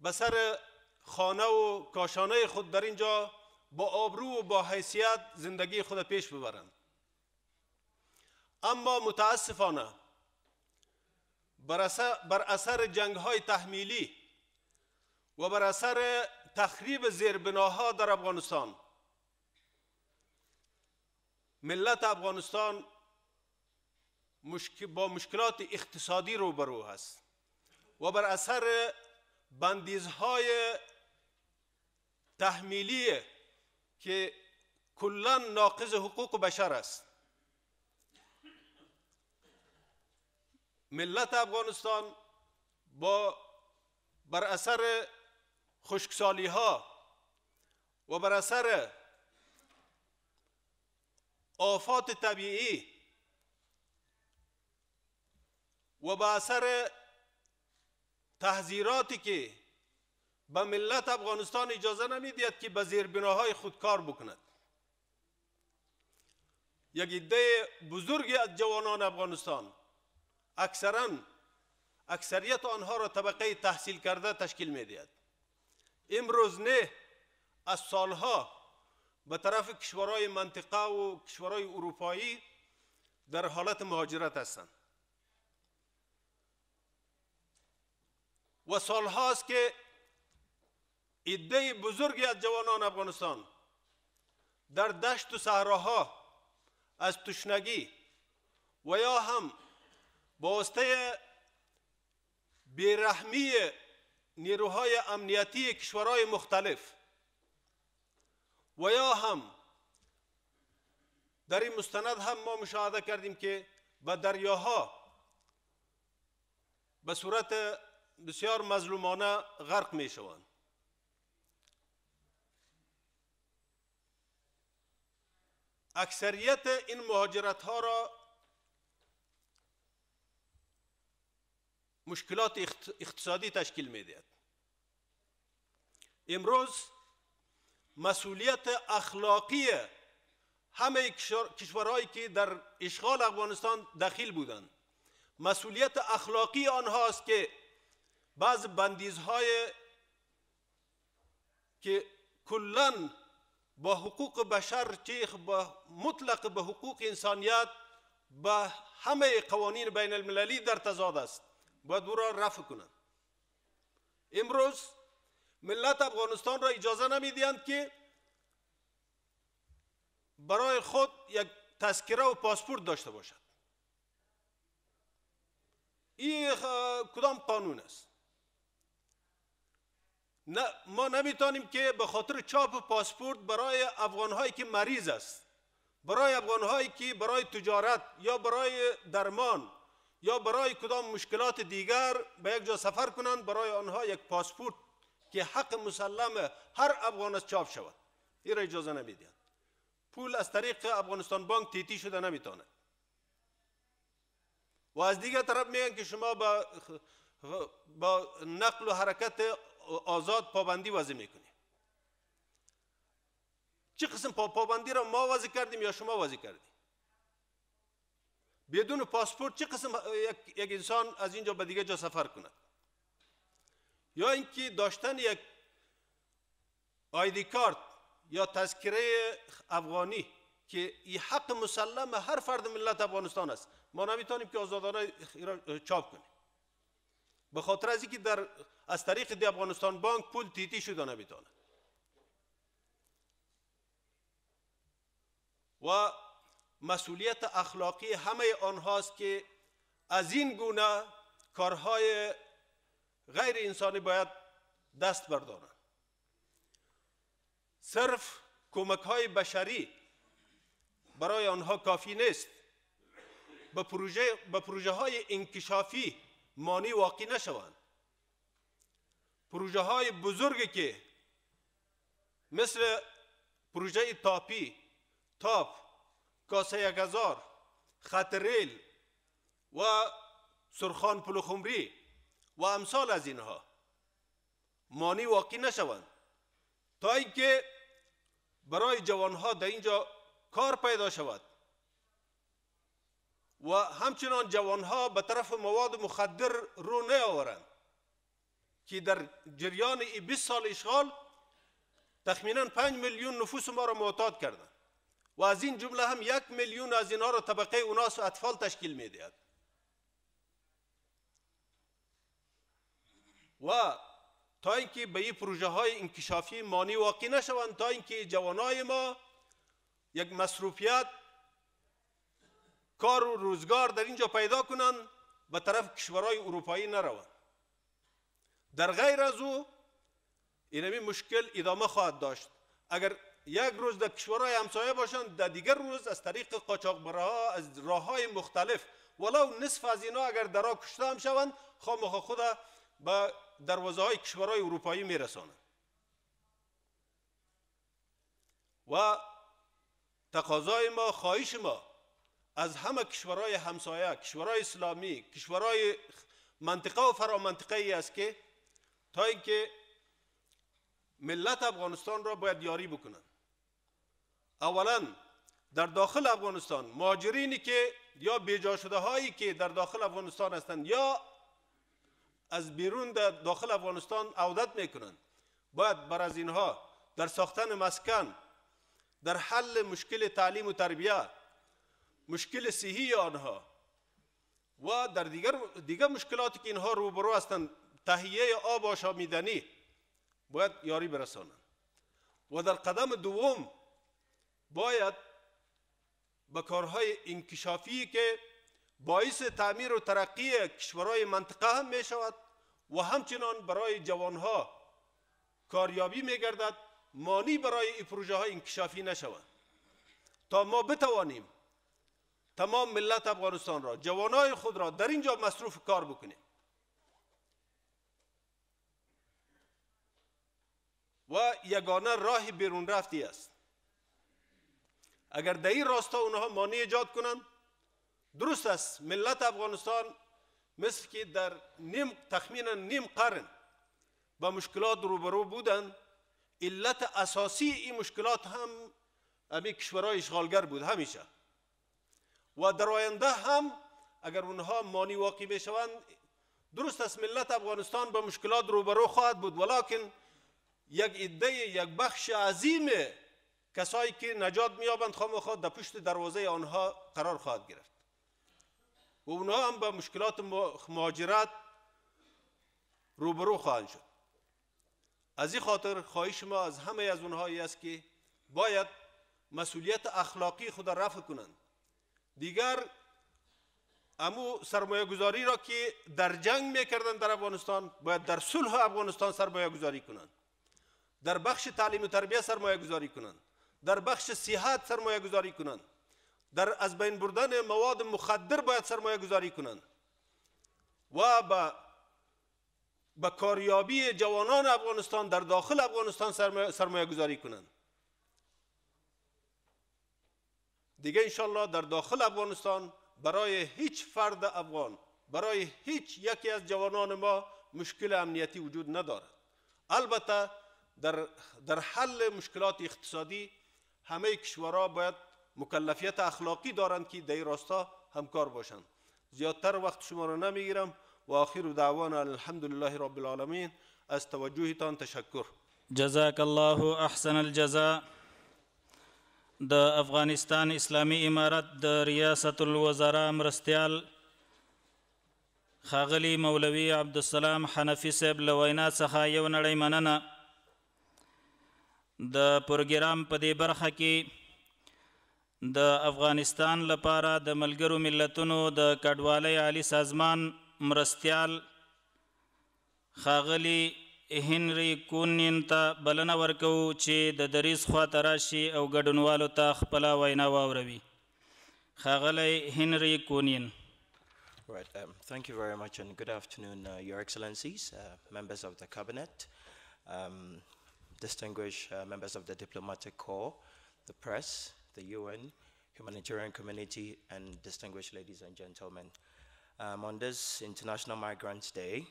S6: به سر خانه و کاشانه خود در اینجا با آبرو و با حیثیت زندگی خود پیش ببرند اما متاسفانه بر اثر جنگ های تحمیلی و بر اثر تخریب زیربناها در افغانستان ملت افغانستان با مشکلات اقتصادی روبرو هست و بر اثر بندیزهای تحمیلی که کلا ناقض حقوق بشر است ملت افغانستان با بر اثر خشکسالی ها و بر اثر آفات طبیعی و به اثر تحذیراتی که به ملت افغانستان اجازه نمیدید که به بناهای خود کار بکند یک ایده بزرگی از جوانان افغانستان اکثرا اکثریت آنها را طبقه تحصیل کرده تشکیل میدهد امروز نه از سالها به طرف کشورهای منطقه و کشورهای اروپایی در حالت مهاجرت هستند و سالهاست که عده بزرگی از جوانان افغانستان در دشت و صحراها از تشنگی و یا هم با واسطه بیرحمی نیروهای امنیتی کشورهای مختلف و یا هم در این مستند هم ما مشاهده کردیم که به دریاها به صورت بسیار مظلومانه غرق می شوند اکثریت این مهاجرت ها را مشکلات اقتصادی تشکیل می دهد. امروز مسئولیت اخلاقی همه کشورهایی که در اشغال افغانستان دخیل بودند مسئولیت اخلاقی آنهاست که بعض بندیزهای که کلا با حقوق بشر چیخ با مطلق به حقوق انسانیت به همه قوانین بین المللی در تضاد است باید او را رفع کنند امروز ملت افغانستان را اجازه نمیدیند که برای خود یک تذکره و پاسپورت داشته باشد این کدام قانون است نه ما نمیتونیم که به خاطر چاپ پاسپورت برای افغانهایی که مریض است برای افغانهایی که برای تجارت یا برای درمان یا برای کدام مشکلات دیگر به یک جا سفر کنند برای آنها یک پاسپورت که حق مسلم هر افغان چاپ شود این را اجازه نمیدهند پول از طریق افغانستان بانک تیتی شده نمیتونه و از دیگر طرف میگن که شما با نقل و حرکت آزاد پابندی وضع میکنید چه قسم پابندی را ما وضع کردیم یا شما وضع کردیم بدون پاسپورت چه قسم یک, انسان از اینجا به دیگه جا سفر کند یا اینکه داشتن یک آیدی کارت یا تذکره افغانی که این حق مسلم هر فرد ملت افغانستان است ما نمیتونیم که آزادانه چاپ کنیم به خاطر از اینکه در از طریق دی افغانستان بانک پول تیتی شده نمیتونه و مسئولیت اخلاقی همه آنهاست که از این گونه کارهای غیر انسانی باید دست بردارن. صرف کمک های بشری برای آنها کافی نیست به پروژه, به های انکشافی مانی واقع نشوند پروژه های بزرگی که مثل پروژه تاپی تاپ کاسه یک هزار خط ریل و سرخان پلوخمری و امثال از اینها مانی واقع نشوند تا اینکه برای جوانها در اینجا کار پیدا شود و همچنان جوانها به طرف مواد مخدر رو نیاورند که در جریان 20 سال اشغال تخمینا 5 میلیون نفوس ما را معتاد کردند و از این جمله هم یک میلیون از اینها را طبقه اوناس و اطفال تشکیل میدهد و تا اینکه به این پروژه های انکشافی مانی واقع نشوند تا اینکه جوانای ما یک مصروفیت کار و روزگار در اینجا پیدا کنند به طرف کشورهای اروپایی نروند در غیر از او اینمی مشکل ادامه خواهد داشت اگر یک روز در کشورهای همسایه باشند در دیگر روز از طریق قاچاقبرها از راه های مختلف ولو نصف از اینا اگر درا کشته هم شوند خواه خود به دروازه های کشورهای اروپایی میرسانند و تقاضای ما خواهش ما از همه کشورهای همسایه کشورهای اسلامی کشورهای منطقه و فرامنطقه ای است که تا اینکه ملت افغانستان را باید یاری بکنند اولا در داخل افغانستان ماجرینی که یا بیجا شده هایی که در داخل افغانستان هستند یا از بیرون در داخل افغانستان عودت میکنند باید بر از اینها در ساختن مسکن در حل مشکل تعلیم و تربیه مشکل صحی آنها و در دیگر دیگر مشکلاتی که اینها روبرو هستند تهیه آب آشامیدنی باید یاری برسانند و در قدم دوم باید به کارهای انکشافی که باعث تعمیر و ترقی کشورهای منطقه هم می شود و همچنان برای جوانها کاریابی میگردد مانی برای این پروژه های انکشافی نشود تا ما بتوانیم تمام ملت افغانستان را جوانای خود را در اینجا مصروف کار بکنیم و یگانه راه بیرون رفتی است اگر در این راستا اونها مانی ایجاد کنند درست است ملت افغانستان مثل که در نیم تخمینا نیم قرن با مشکلات روبرو بودند علت اساسی این مشکلات هم امی کشورهای اشغالگر بود همیشه و در آینده هم اگر اونها مانی واقع بشوند درست است ملت افغانستان با مشکلات روبرو خواهد بود ولیکن یک عده یک بخش عظیم کسایی که نجات مییابند خواهد در پشت دروازه آنها قرار خواهد گرفت و اونا هم با مشکلات مهاجرت روبرو خواهند شد از این خاطر خواهش ما از همه از اونهایی است که باید مسئولیت اخلاقی خود رفع کنند دیگر امو سرمایه گذاری را که در جنگ میکردن در افغانستان باید در صلح افغانستان سرمایه گذاری کنند در بخش تعلیم و تربیه سرمایه گذاری کنند در بخش صحت سرمایه گذاری کنند در از بین بردن مواد مخدر باید سرمایه گذاری کنند و به به کاریابی جوانان افغانستان در داخل افغانستان سرمایه, سرمایه گذاری کنند دیگه انشالله در داخل افغانستان برای هیچ فرد افغان برای هیچ یکی از جوانان ما مشکل امنیتی وجود ندارد البته در, در حل مشکلات اقتصادی همه کشورها باید مکلفیت اخلاقی دارند که در راستا همکار باشند زیادتر وقت شما را نمیگیرم و آخر دعوانا الحمدلله رب العالمین از توجهتان تشکر
S1: جزاک الله احسن الجزاء د افغانستان اسلامی امارت د ریاست الوزراء مرستیال خاغلی مولوی عبدالسلام حنفی صاحب له وینا څخه یو نړۍ مننه د پروګرام په دې برخه کې د افغانستان لپاره د ملګرو ملتونو د کډوالۍ عالی سازمان مرستيال خاغلی هنري کونین ته بلنه ورکو چې د دریس خوا تراشي او ګډونوالو ته خپل وینا واوروي خاغلی هنري کونین
S7: Right. Um, thank you very much, and good afternoon, uh, Your Excellencies, uh, members of the Cabinet, um, distinguished uh, members of the Diplomatic Corps, the press, the UN, humanitarian community, and distinguished ladies and gentlemen. Um, on this International Migrants Day,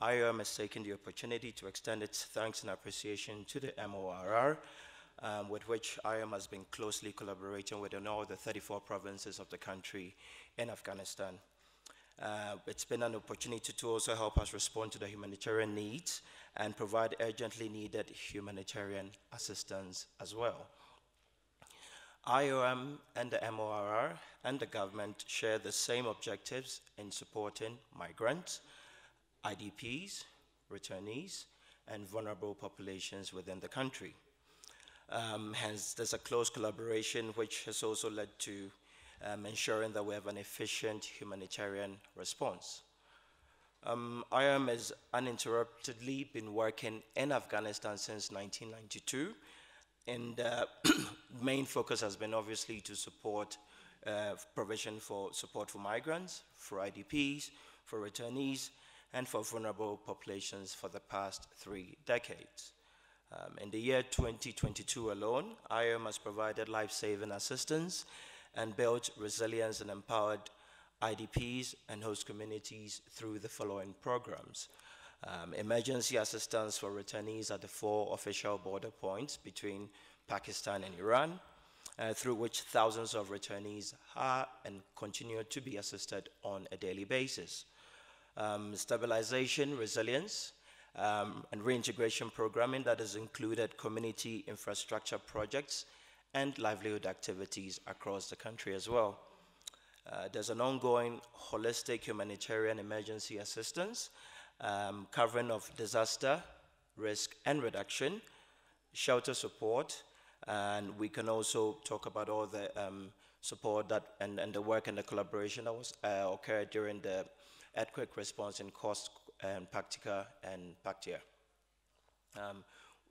S7: IOM has taken the opportunity to extend its thanks and appreciation to the MORR, um, with which IOM has been closely collaborating with all the 34 provinces of the country in Afghanistan. Uh, it's been an opportunity to also help us respond to the humanitarian needs and provide urgently needed humanitarian assistance as well. IOM and the MORR and the government share the same objectives in supporting migrants, IDPs, returnees, and vulnerable populations within the country. Um, hence, there's a close collaboration which has also led to um, ensuring that we have an efficient humanitarian response. Um, IOM has uninterruptedly been working in Afghanistan since 1992 and uh, main focus has been obviously to support uh, provision for support for migrants, for IDPs, for returnees, and for vulnerable populations for the past three decades. Um, in the year 2022 alone, IOM has provided life-saving assistance and built resilience and empowered IDPs and host communities through the following programs. Um, emergency assistance for returnees at the four official border points between Pakistan and Iran, uh, through which thousands of returnees are and continue to be assisted on a daily basis. Um, stabilization, resilience, um, and reintegration programming that has included community infrastructure projects and livelihood activities across the country as well. Uh, there's an ongoing holistic humanitarian emergency assistance um, covering of disaster, risk and reduction, shelter support, and we can also talk about all the um, support that and, and the work and the collaboration that was uh, occurred during the earthquake response in Coast um, and Pactica and Pactia. Um,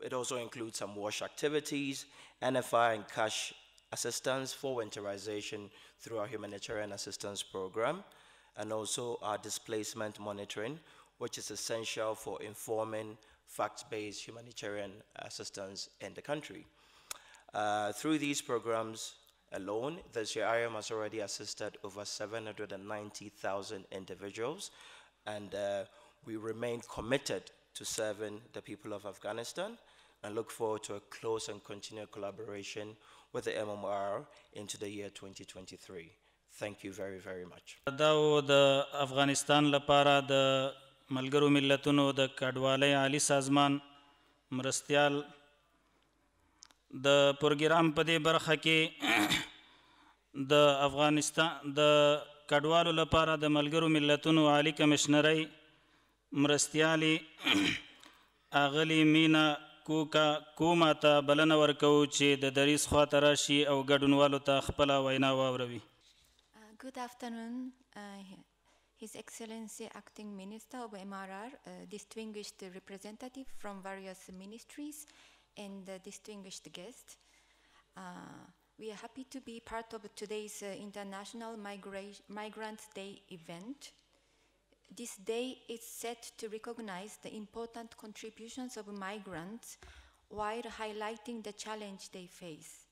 S7: it also includes some WASH activities, NFI and cash assistance for winterization through our humanitarian assistance program, and also our displacement monitoring, which is essential for informing fact-based humanitarian assistance in the country. Uh, through these programs alone, the CRM has already assisted over 790,000 individuals, and uh, we remain committed to serving the people of Afghanistan and look forward to a close and continued collaboration with the MMR into the year 2023. Thank you very, very much.
S1: دا ملګرو ملتونو د کډوالۍ عالی سازمان مرستيال د پروګرام په دې برخه کې د افغانستان د کډوالو لپاره د ملګرو ملتونو عالی کمشنري مرستيالي اغلی مینا کوکا کوما ته بلنه ورکو چې د دریس خواته راشي او ګډونوالو ته خپل وینا واوروي uh,
S8: Good afternoon. Uh, His Excellency Acting Minister of MRR, uh, distinguished representative from various ministries, and uh, distinguished guests. Uh, we are happy to be part of today's uh, International Migra Migrant Day event. This day is set to recognize the important contributions of migrants while highlighting the challenge they face.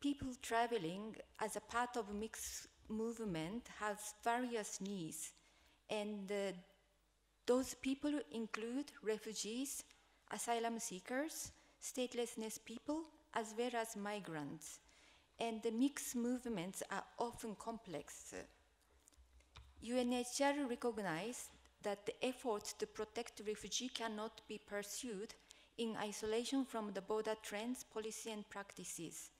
S8: People traveling as a part of mixed movement has various needs, and uh, those people include refugees, asylum seekers, statelessness people, as well as migrants. And the mixed movements are often complex. UNHCR recognized that the efforts to protect refugees cannot be pursued in isolation from the border trends, policy, and practices.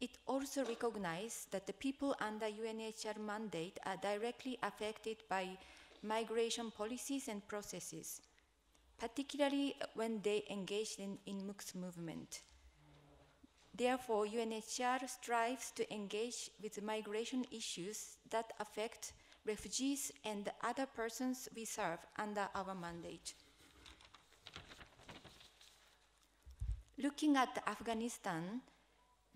S8: It also recognized that the people under UNHCR mandate are directly affected by migration policies and processes, particularly when they engage in, in MOOCs movement. Therefore, UNHCR strives to engage with migration issues that affect refugees and other persons we serve under our mandate. Looking at Afghanistan,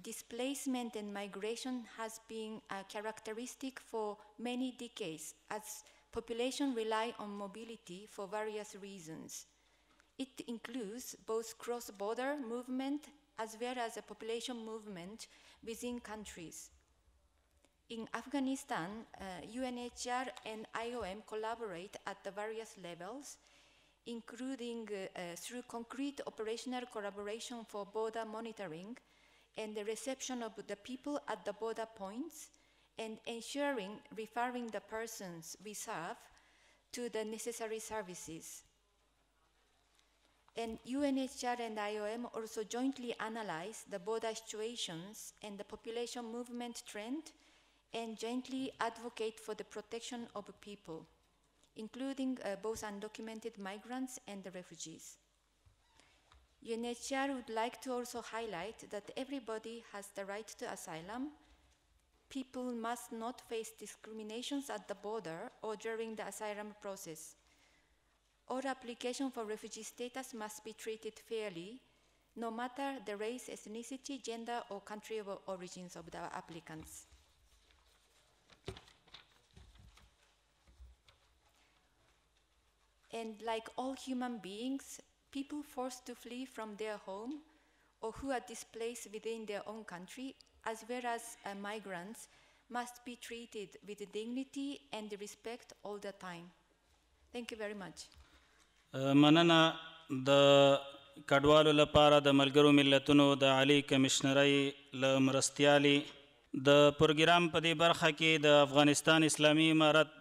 S8: displacement and migration has been a characteristic for many decades as population rely on mobility for various reasons. It includes both cross-border movement as well as a population movement within countries. In Afghanistan, uh, UNHCR and IOM collaborate at the various levels, including uh, uh, through concrete operational collaboration for border monitoring and the reception of the people at the border points and ensuring referring the persons we serve to the necessary services. And UNHCR and IOM also jointly analyze the border situations and the population movement trend and jointly advocate for the protection of people, including uh, both undocumented migrants and the refugees. UNHCR would like to also highlight that everybody has the right to asylum. People must not face discriminations at the border or during the asylum process. All application for refugee status must be treated fairly, no matter the race, ethnicity, gender, or country of origins of the applicants. And like all human beings, people forced to flee from their home or who are displaced within their own country, as well as uh, migrants, must be treated with dignity and respect all the time. Thank you very much.
S1: مننه د کډوالو لپاره د ملګرو ملتونو د عالی کمشنرۍ له مرستیالي د پروګرام په دې برخه کې د افغانستان اسلامي امارت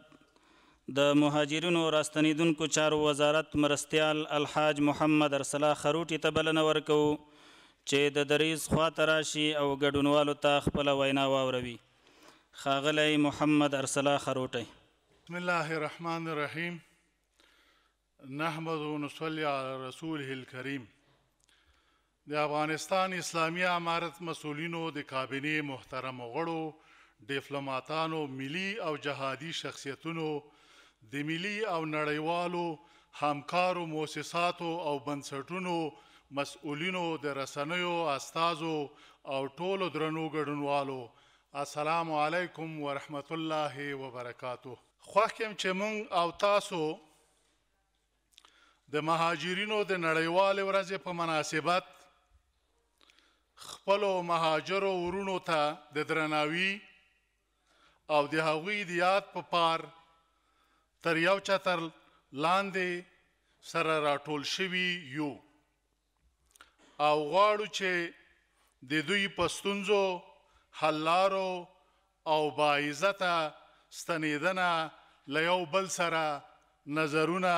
S1: د مهاجرینو راستنیدونکو چارو وزارت مرستيال الحاج محمد ارسلا خروټي ته بلنه ورکو چې د دریز خوا تراشي او ګډونوالو ته خپل وینا واوروي خاغلی محمد ارسلا خروټي
S9: بسم الله الرحمن الرحیم نحمد و نصلي على رسوله الكريم د افغانستان اسلامي امارت مسولینو د کابینه محترم غړو ډیپلوماټانو ملي او جهادي شخصیتونو د ملي او نړیوالو همکارو مؤسساتو او بنسټونو مسؤلینو د رسنیو استادو او ټولو درنو ګډونوالو السلام علیکم ورحمت الله وبرکاتو خوښم چې مونږ او تاسو د مهاجرینو د نړیوال ورځې په مناسبت خپل مهاجر ورونو ته د درناوي او د هغوی د یاد په پا پار تر یو چتر لاندې سره راټول شوي یو او غواړو چې د دوی پستونزو حلارو او باعزته ستنیدنه له یو بل سره نظرونه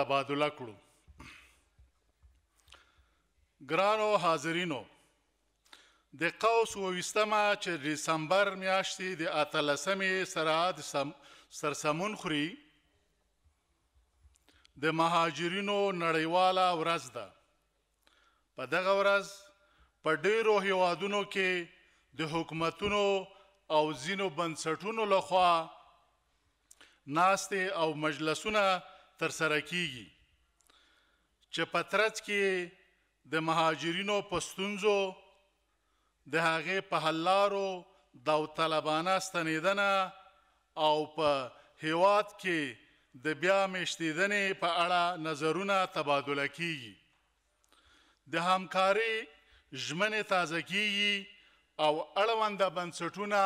S9: تبادله کړو ګرانو حاضرینو د قوس و وستمه چې دسمبر میاشتې د اتلسمې سره سرسمون خوري د مهاجرینو نړیواله ورځ ده په دغه ورځ په ډیرو هیوادونو کې د حکومتونو او ځینو بنسټونو لخوا ناستې او مجلسونه ترسره کیږي چې په ترڅ کې د مهاجرینو په ستونزو د هغې په حل لارو داوطلبانه ستنېدنه او په هیواد کې د بیا میشتیدنې په اړه نظرونه تبادله کیږي د همکاري ژمنې تازه کیږي او اړونده بنسټونه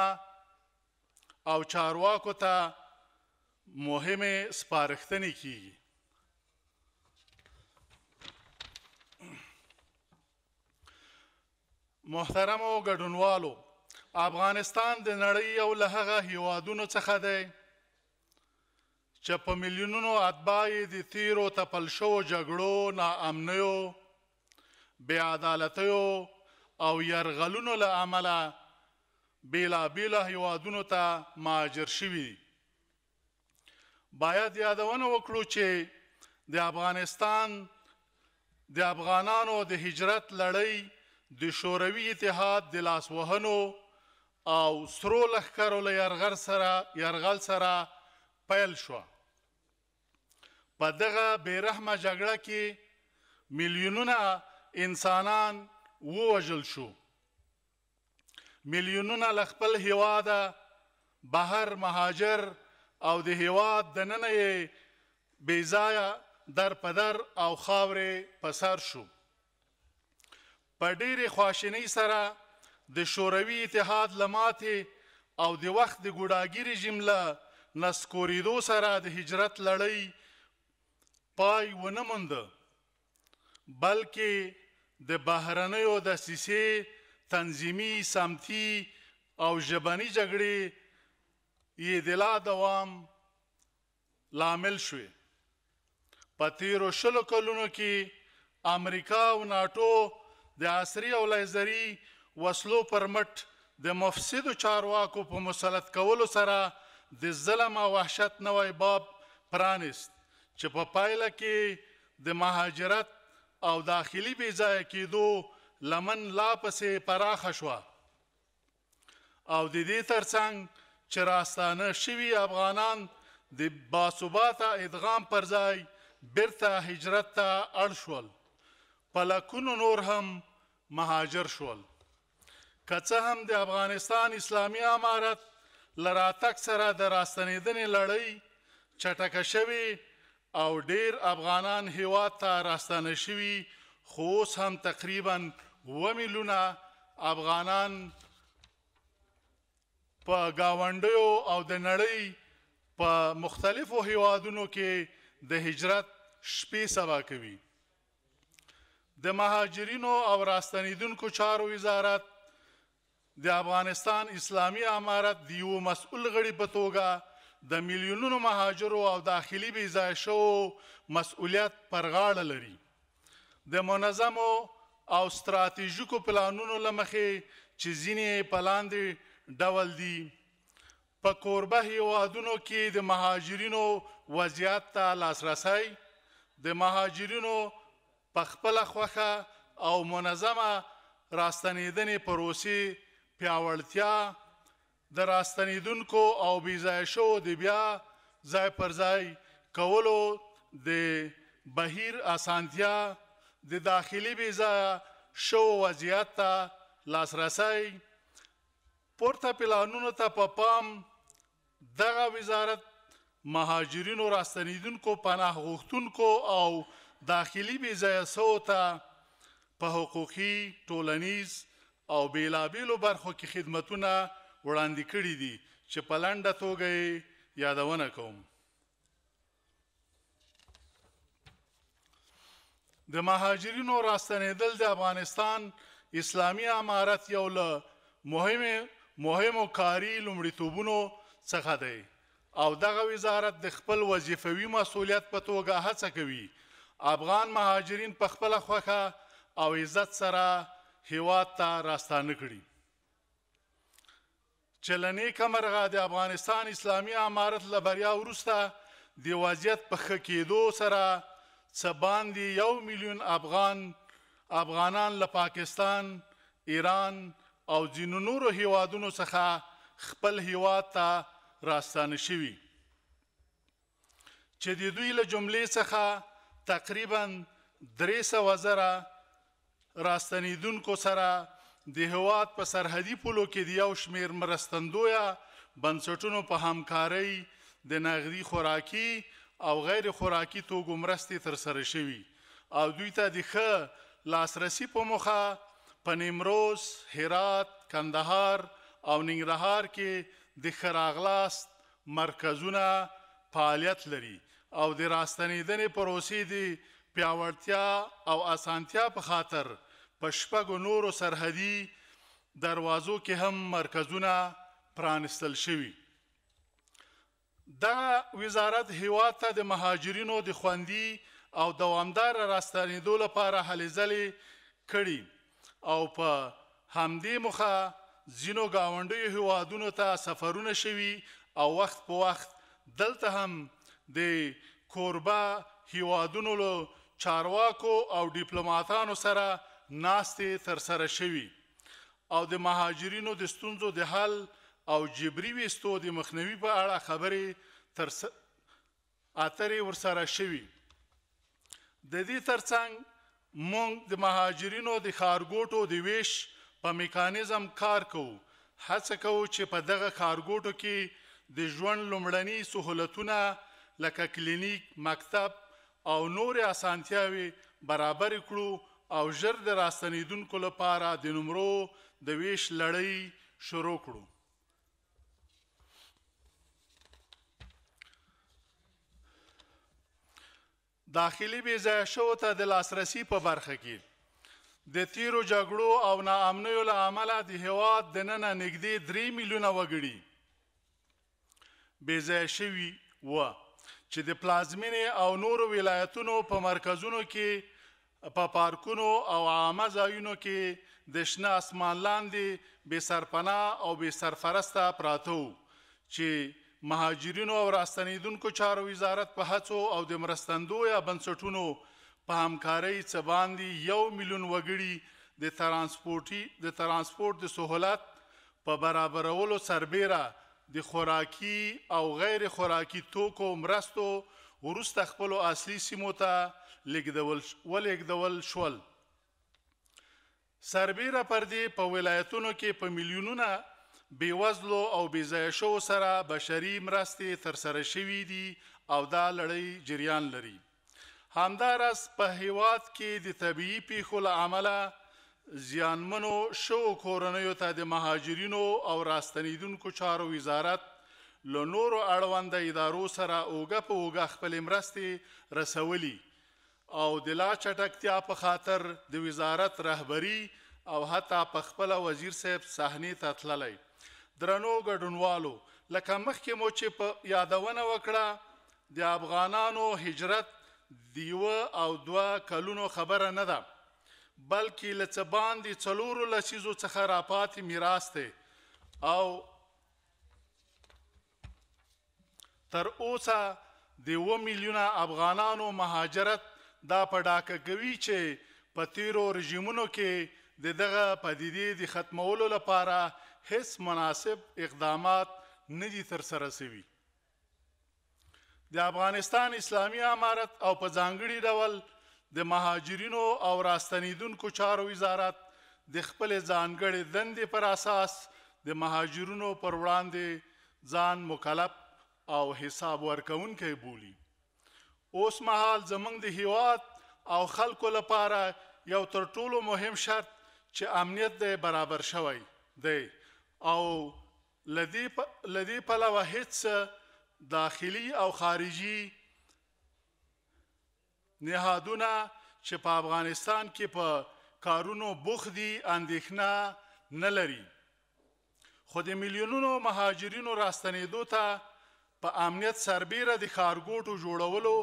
S9: او چارواکو ته مهمه سپارښتنې کیږي محترم او ګډونوالو افغانستان د نړۍ یو له هغه هیوادونو څخه دی چې په میلیونونو اتباعي د تیرو تپل شو جګړو ناامنیو بې عدالتیو او يرغلونو له عمله بلا بلا هیوادونو ته ماجر شوي باید یادونه وکړو چې د افغانستان د افغانانو د هجرت لړۍ د شوروي اتحاد د لاسوهنو او سرو لخرو له يرغل سره يرغل سره پیل شوه په دغه بیرحمه جګړه کې میلیونونه انسانان ووژل شو میلیونونه له خپل هیواده بهر مهاجر او د هیواد دننه یې بېځایه در په در او خاورې په سر شو په ډېرې خواشینۍ سره د شوروي اتحاد له ماتې او د وخت د ګوډاګي رژیم له نسکورېدو سره د هجرت لړۍ پای ونه مند بلکې د بهرنیو د سیسې تنظیمی سمتی او ژبني جګړې یې د لا دوام لامل شوې په تیرو شلو کلونو کې امریکا او ناتو د عصري او لایزري وسلو پر مټ د مفسدو چارواکو په مسلط کولو سره د ظلم او وحشت نوې باب پرانست چې په پایله کې د مهاجرت او داخلي بې ځای کېدو لمن لا پسې پراخه شوه او د دې ترڅنګ چې راستانه شوي افغانان د باثباته ادغام پر ځای بیرته هجرت ته اړ شول په لکونو نور هم مهاجر شول که څه هم د افغانستان اسلامي امارت لراتک سره د راستنېدنې لړۍ چټکه شوې او ډیر افغانان هیواد ته راستانه شوي خو اوس هم تقریبا و میلیونه افغانان په گاونډیو او د نړۍ په مختلفو هیوادونو کې د هجرت شپې سبا کوي د مهاجرینو او راستنیدونکو چارو وزارت د افغانستان اسلامی امارت دیو مسؤل غړي په توګه د میلیونونو مهاجرو او داخلي بې ځای شوو مسؤلیت پر غاړه لري د منظمو او ستراتیژیکو پلانونو له مخې چې ځینې پلاندې ډول دي په کوربه هیوادونو کې د مهاجرینو وضعیت ته لاسرسی د مهاجرینو په خپله خوښه او منظمه راستنیدنې پروسې پیاوړتیا د راستنیدونکو او بیځای شو د بیا ځای پر ځای کولو د بهیر اسانتیا د داخلي بیځای شو وضعیت ته لاسرسي پورته پلانونو ته په پام دغه وزارت مهاجرینو راستنیدونکو پناه غوښتونکو او داخلي بیځای شو ته په حقوقي ټولنیز او بیلابیلو برخو کې خدمتونه وړاندې کړي دي چې په لنډه توګه یې یادونه کوم د مهاجرینو راستنېدل د افغانستان اسلامی امارت یو له مهمه مهمو کاری لومړیتوبونو څخه دی او دغه وزارت د خپل وظیفوي مسولیت په توګه هڅه کوي افغان مهاجرین په خپل خوخه او عزت سره هیواد ته راستانه کړي چلنې کمرغه د افغانستان اسلامي امارت لبریا ورسته د وضعیت په خکېدو سره څه باندې یو میلیون افغان افغانان له پاکستان ایران او ځینو نورو هیوادونو څخه خپل هیواد ته راستانه شوي چې د دوی له جملې څخه تقریبا درې سوه زره راستنیدونکو سره د هواد په سرحدي پولو کې د یو شمیر مرستندویا بنسټونو په همکارۍ د نغدي خوراکي او غیر خوراکي توکو مرستې تر سره شوي او دوی ته د ښه لاسرسي په مخه په نیمروز، هرات، کندهار او ننګرهار کې د خراغلاست مرکزونه فعالیت لري او د راستنیدنې پروسې د پیاوړتیا او اسانتیا په خاطر پشپګو نورو سرحدي دروازو کې هم مرکزونه پرانستل شوي دا وزارت هیواد ته د مهاجرینو د خوندي او دوامدار راستنیدو لپاره هلې ځلې کړي او په همدې مخه زینو گاونډیو هیوادونو ته سفرونه شوي او وخت په وخت دلته هم د کوربه هیوادونو له چارواکو او ډیپلوماټانو سره ناستې تر سره شوي او د مهاجرینو د ستونزو د حل او جبري وستو د مخنیوي په اړه خبرې تر اترې ورسره شوي د دې ترڅنګ موږ د مهاجرینو د خارګوټو د ویش په میکانیزم کار کوو هڅه کوو چې په دغه خارګوټو کې د ژوند لومړني سہولتونه لکه کلینیک مکتب او نورې اسانتیاوي برابر کړو او ژر د راستنیدونکو لپاره د نمرو د ویش لړۍ شروع کړو داخلي بيځای شو ته د لاسرسي په برخه کې د تیرو جګړو او ناامنیو له امله د هواد د نننه نږدې 3 میلیونه وګړي بيځای شوي و چې د پلازمینه او نورو ولایتونو په مرکزونو کې په پارکونو او عامه ځایونو کې د شنه اسمان لاندې بې سرپناه او بې سرپرسته پراته چې مهاجرینو او راستنیدونکو چارو وزارت په هڅو او د مرستندوی بنسټونو په همکارۍ څه باندې یو میلیون وګړي د ترانسپورتي د ترانسپورت د سہولت په برابرولو سربېره د خوراکي او غیر خوراکي توکو مرستو ورسته خپل اصلي سیمو ته لګدول ولګدول شول سربیره پر دې په ولایتونو کې په میلیونونه بیوزلو او بیځای شو سره بشري مرستې تر سره شوې دي او دا لړۍ جریان لري همدارس په هیواد کې د طبیعي پیښو له امله زیانمنو شو کورنیو ته د مهاجرینو او راستنیدونکو چارو وزارت له نورو اړوند ادارو سره اوګه په اوګه خپل مرستې رسولي او د لا چټکتیا په خاطر د وزارت رهبری او حتی په خپل وزیر صاحب صحنې ته تللی درنو ګډونوالو لکه مخکې مو چې په یادونه وکړه د افغانانو هجرت دیوه او دوه کلونو خبره نه ده بلکې لڅ باندې څلورو لسیزو څخه راپاتې میراث دی او تر اوسه د و میلیونه افغانانو مهاجرت دا په ډاکه کوي چې په تیرو رژیمونو کې د دغه پدیدې د ختمولو لپاره هیڅ مناسب اقدامات نه دي ترسره شوي د افغانستان اسلامی امارت او په ځانګړي ډول د مهاجرینو او راستنیدونکو چارو وزارت د خپل ځانګړي دندې پر اساس د مهاجرونو پر وړاندې ځان مکلف او حساب ورکونکي بولی اوس مهال زمنګ د هیواد او خلکو لپاره یو تر ټولو مهم شرط چې امنیت د برابر شوی دی او لدی پ... لدی په لور هیڅ داخلي او خارجي نهادونه چې په افغانستان کې په کارونو بوخ دي اندېښنه نه لري خو د میلیونونو مهاجرینو راستنېدو ته په امنیت سربیره د خارګوټو جوړولو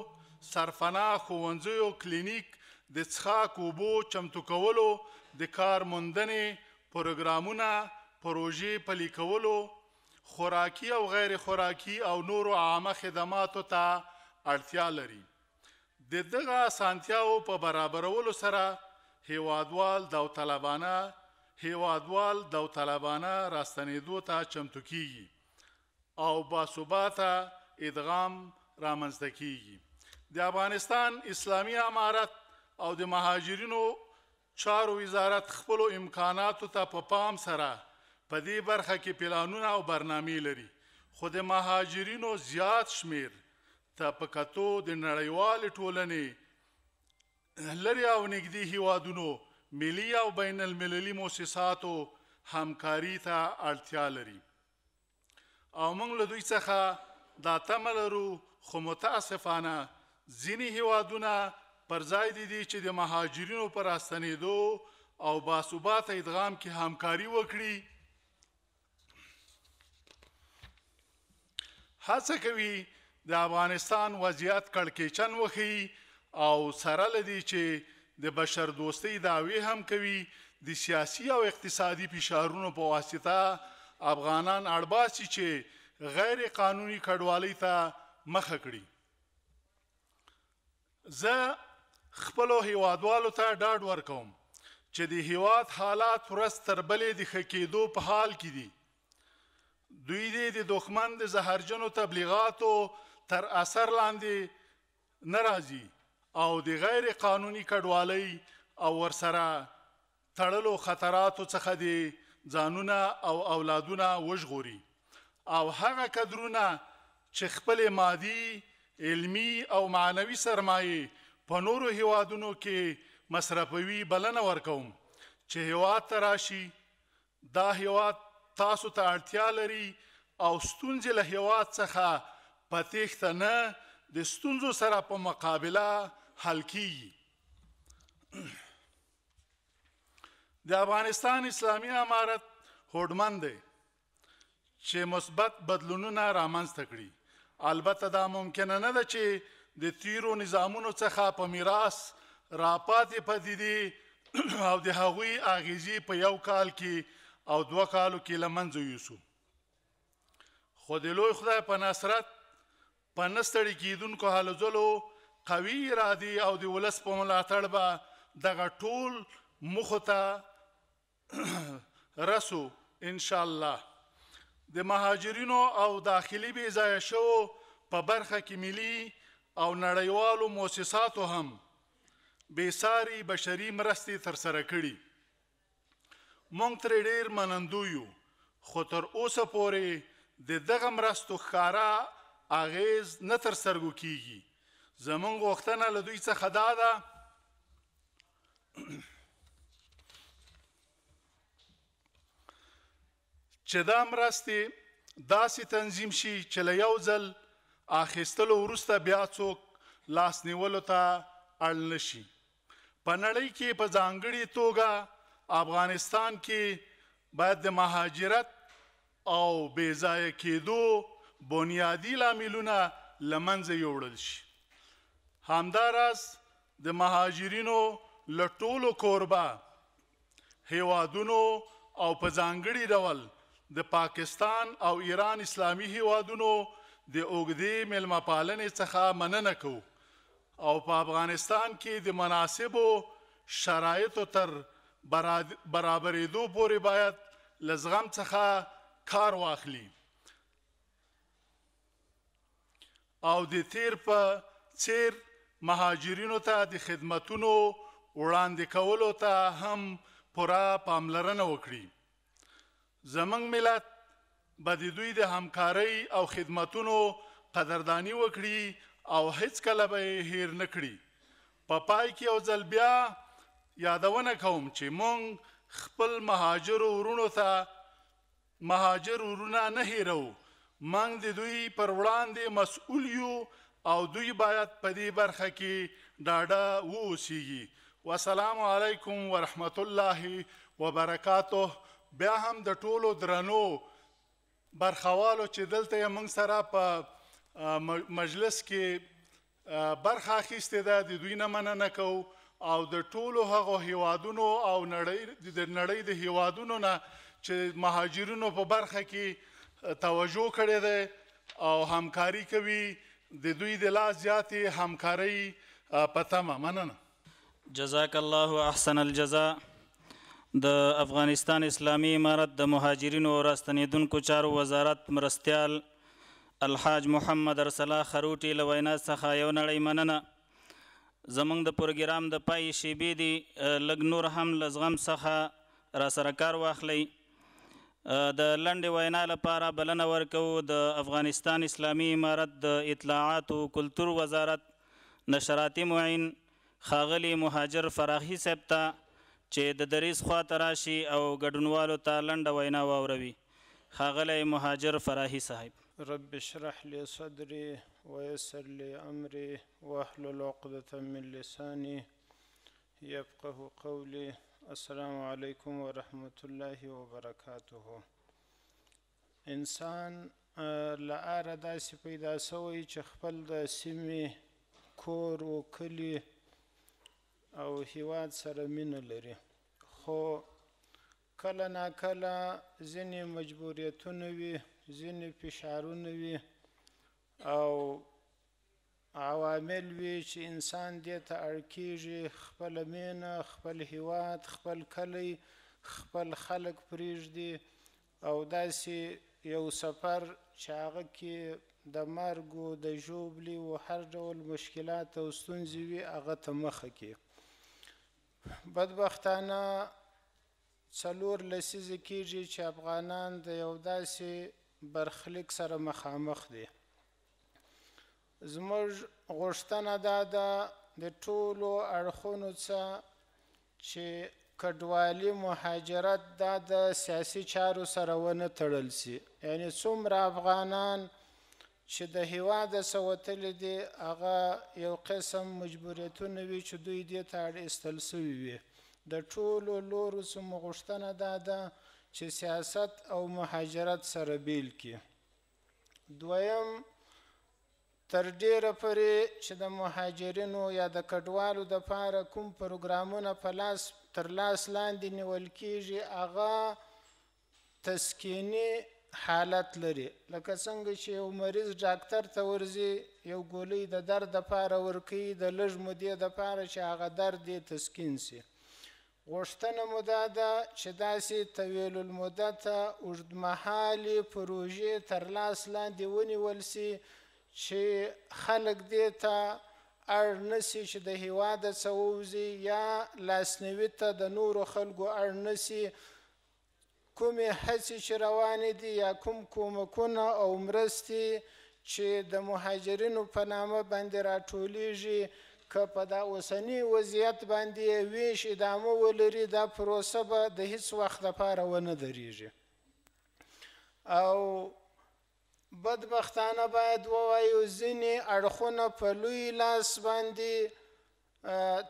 S9: سرفنا خوونځیو کلینیک د څښاک اوبو چمتو کولو د کارموندنې پروګرامونه پروژې پلي کولو خوراکي او غیر خوراکي او نورو عامه خدماتو ته اړتیا لري د دغه اسانتیاو په برابرولو سره هیوادوال د طالبانه هیوادوال د طالبانه راستنیدو ته چمتو کیږي او باثباته ادغام رامنځته کیږي د افغانستان اسلامی امارت او د مهاجرینو چارو وزارت خپل امکاناتو ته په پام سره په دې برخه کې پلانونه او برنامې لري خو د مهاجرینو زیات شمیر ته په کتو د نړیوال ټولنې لري او نږدې هیوادونو ملی او بین المللي مؤسساتو همکاري ته اړتیا لري او موږ له دوی څخه دا تمه لرو خو متاسفانه ځینې هیوادونه پر ځای دي چې د مهاجرینو پر استنیدو او باثبات ادغام کې همکاري وکړي هڅه کوي د افغانستان وضعیت کړکېچن وخی او سره لدی چې د بشر دوستۍ داوی هم کوي د سیاسي او اقتصادي فشارونو په واسطه افغانان اړباسي چې غیر قانوني کډوالۍ ته مخه کړي زه خپل هیوادوالو ته ډاډ ورکوم چې د هیواد حالات ورځ تر بلې د خکېدو په حال کې دي دوی دې د دښمن د زهرجنو تبلیغاتو تر اثر لاندې ناراضي او د غیر قانوني کډوالۍ او ورسره تړلو خطراتو څخه دي ځانونه او اولادونه وژغوري او هغه کډرونه چې خپل مادي علمی او معنوي سرمایه په نورو هیوادونو کې مصرفوي بلنه ورکوم چې هیواد ته راشي دا هیواد تاسو ته اړتیا لري او ستونزې له هیواد څخه په تېښته نه د ستونزو سره په مقابله حل کیږي د افغانستان اسلامي امارت هوډمن دی چې مثبت بدلونونه رامنځته کړي البته دا ممکنه نه ده چې د تیرو نظامونو څخه په میراث راپاتې پدیدې او د هغوی اغیزې په یو کال کې او دوه کالو کې لمنځه یوسو خو د لوی خدای په نصرت په نستړي کېدونکو حالو ځلو قوي ارادې او د ولس په ملاتړ به دغه ټول مخ ته رسو ان شاء الله د مهاجرینو او داخلي بې ځای شو په برخه کې ملي او نړیوالو مؤسساتو هم بېساري بشري مرستې ترسره کړي مونږ ترې ډېر منندو یو خو تر اوسه پورې د دغه مرستو ښکارا اغیز نه تر سرګو کیږي زمونږ غوښتنه له دوی څخه دا ده چې دا مرستې داسې تنظیم شي چې له یو ځل اخیستلو وروسته بیا څوک لاس نیولو ته اړ نشي په نړۍ کې په ځانګړي توګه افغانستان کې باید د مهاجرت او بې ځایه کېدو بنیادی لاملونه له منځه یوړل شي همداراز د مهاجرینو له ټولو کوربه هیوادونو او په ځانګړي ډول د پاکستان او ایران اسلامی هیوادونو د اوګدې ملما پالنې څخه مننه کو او په افغانستان کې د مناسبو شرایطو تر برابرېدو پورې باید لزغم څخه کار واخلي او د تیر په څیر مهاجرینو ته د خدمتونو وړاندې کولو ته هم پوره پاملرنه وکړي زمنګ ملت به د دوی د همکارۍ او خدماتونو قدردانی وکړي او هیڅ کله به هیر نکړي په پای کې او ځل بیا یادونه کوم چې مونږ خپل مهاجر ورونو ته مهاجر ورونه نه هیرو مونږ د دوی پر وړاندې مسؤل یو او دوی باید په دې برخه کې ډاډه ووسیږي والسلام علیکم ورحمت الله وبرکاته بیا هم د ټولو درنو برخوالو چې دلته یې موږ سره په مجلس کې برخه اخیستې ده د دوی نه مننه کوو او د ټولو هغو هیوادونو او نړۍ د نړۍ د هیوادونو نه چې مهاجرینو په برخه کې توجه کړې ده او همکاري کوي د دوی د لا زیاتې همکارۍ په تمه مننه
S1: جزاك الله احسن الجزاء د افغانستان اسلامی امارت د مهاجرینو او راستنیدونکو چارو وزارت مرستیال الحاج محمد ارسلا خروټي له وینا څخه یو نړۍ مننه زمونږ د پروګرام د پای شیبې دی لږ نور هم له زغم څخه را سره کار واخلئ د لنډې وینا لپاره بلنه ورکو د افغانستان اسلامی امارت د اطلاعات او کلتور وزارت نشراتي معین خاغلی مهاجر فراخي صاحب ته چې د دریس خوا تراشي او ګډونوالو ته لنډه وینا واوروي خاغلی مهاجر فراهي صاحب
S10: رب اشرح لي صدري ويسر لي امري واحلل عقدة من لساني يفقه قولي السلام علیکم ورحمت الله وبرکاته انسان لاره داسې پیدا سوی چې خپل د سیمې کور او کلی او هیواد سره مینه لري خو کله ناکله ځینې مجبوریتونه وي ځینې فشارونه وي او عوامل وي چې انسان دې ته اړ کېږي خپله مینه خپل هیواد خپل کلی خپل خلک پرېږدي او داسې یو سفر چې هغه کې د مرګ او د ژوبلې او هر ډول مشکلات او ستونزې وي هغه ته مخه کې بدبختانه څلور لسیزه کېږي چې افغانان د یو داسې برخلیک سره مخامخ دي زموږ غوښتنه دا ده د ټولو اړخونو څخه چې کډوالي مهاجرت دا د سیاسي چارو سره ونه تړل سي یعنی څومره افغانان چې د هواد سوتل دي هغه یو قسم مجبوریتونه وي چې دوی دې ته استل سوی وي د ټولو لورو سم غشتنه ده ده چې سیاست او مهاجرت سره بیل کې دویم تر ډیره پرې چې د مهاجرینو یا د کډوالو د پاره کوم پروګرامونه په لاس تر لاس لاندې نیول کیږي هغه تسکینی حالت لري لکه څنګه چې یو مریض ډاکټر ته ورځي یو ګولۍ د درد لپاره ورکي د لږ مودې لپاره چې هغه درد یې تسکین سي غوښتنه مو دا ده چې داسې طویل المدته اوږدمهالې پروژې تر لاس لاندې ونیول سي چې خلک دې ته اړ نسی چې د هیواد څخه ووځي یا لاسنیوي ته د نورو خلکو اړ نسی کومې هڅې چې روانې دي یا کوم کومکونه او مرستې چې د مهاجرینو په نامه باندې راټولیږي که په دا اوسني وضعیت باندې ویش ادامه ولري دا پروسه به د هیڅ وخت لپاره ونه درېږي او بدبختانه باید ووایو ځینې اړخونه په لوی لاس باندې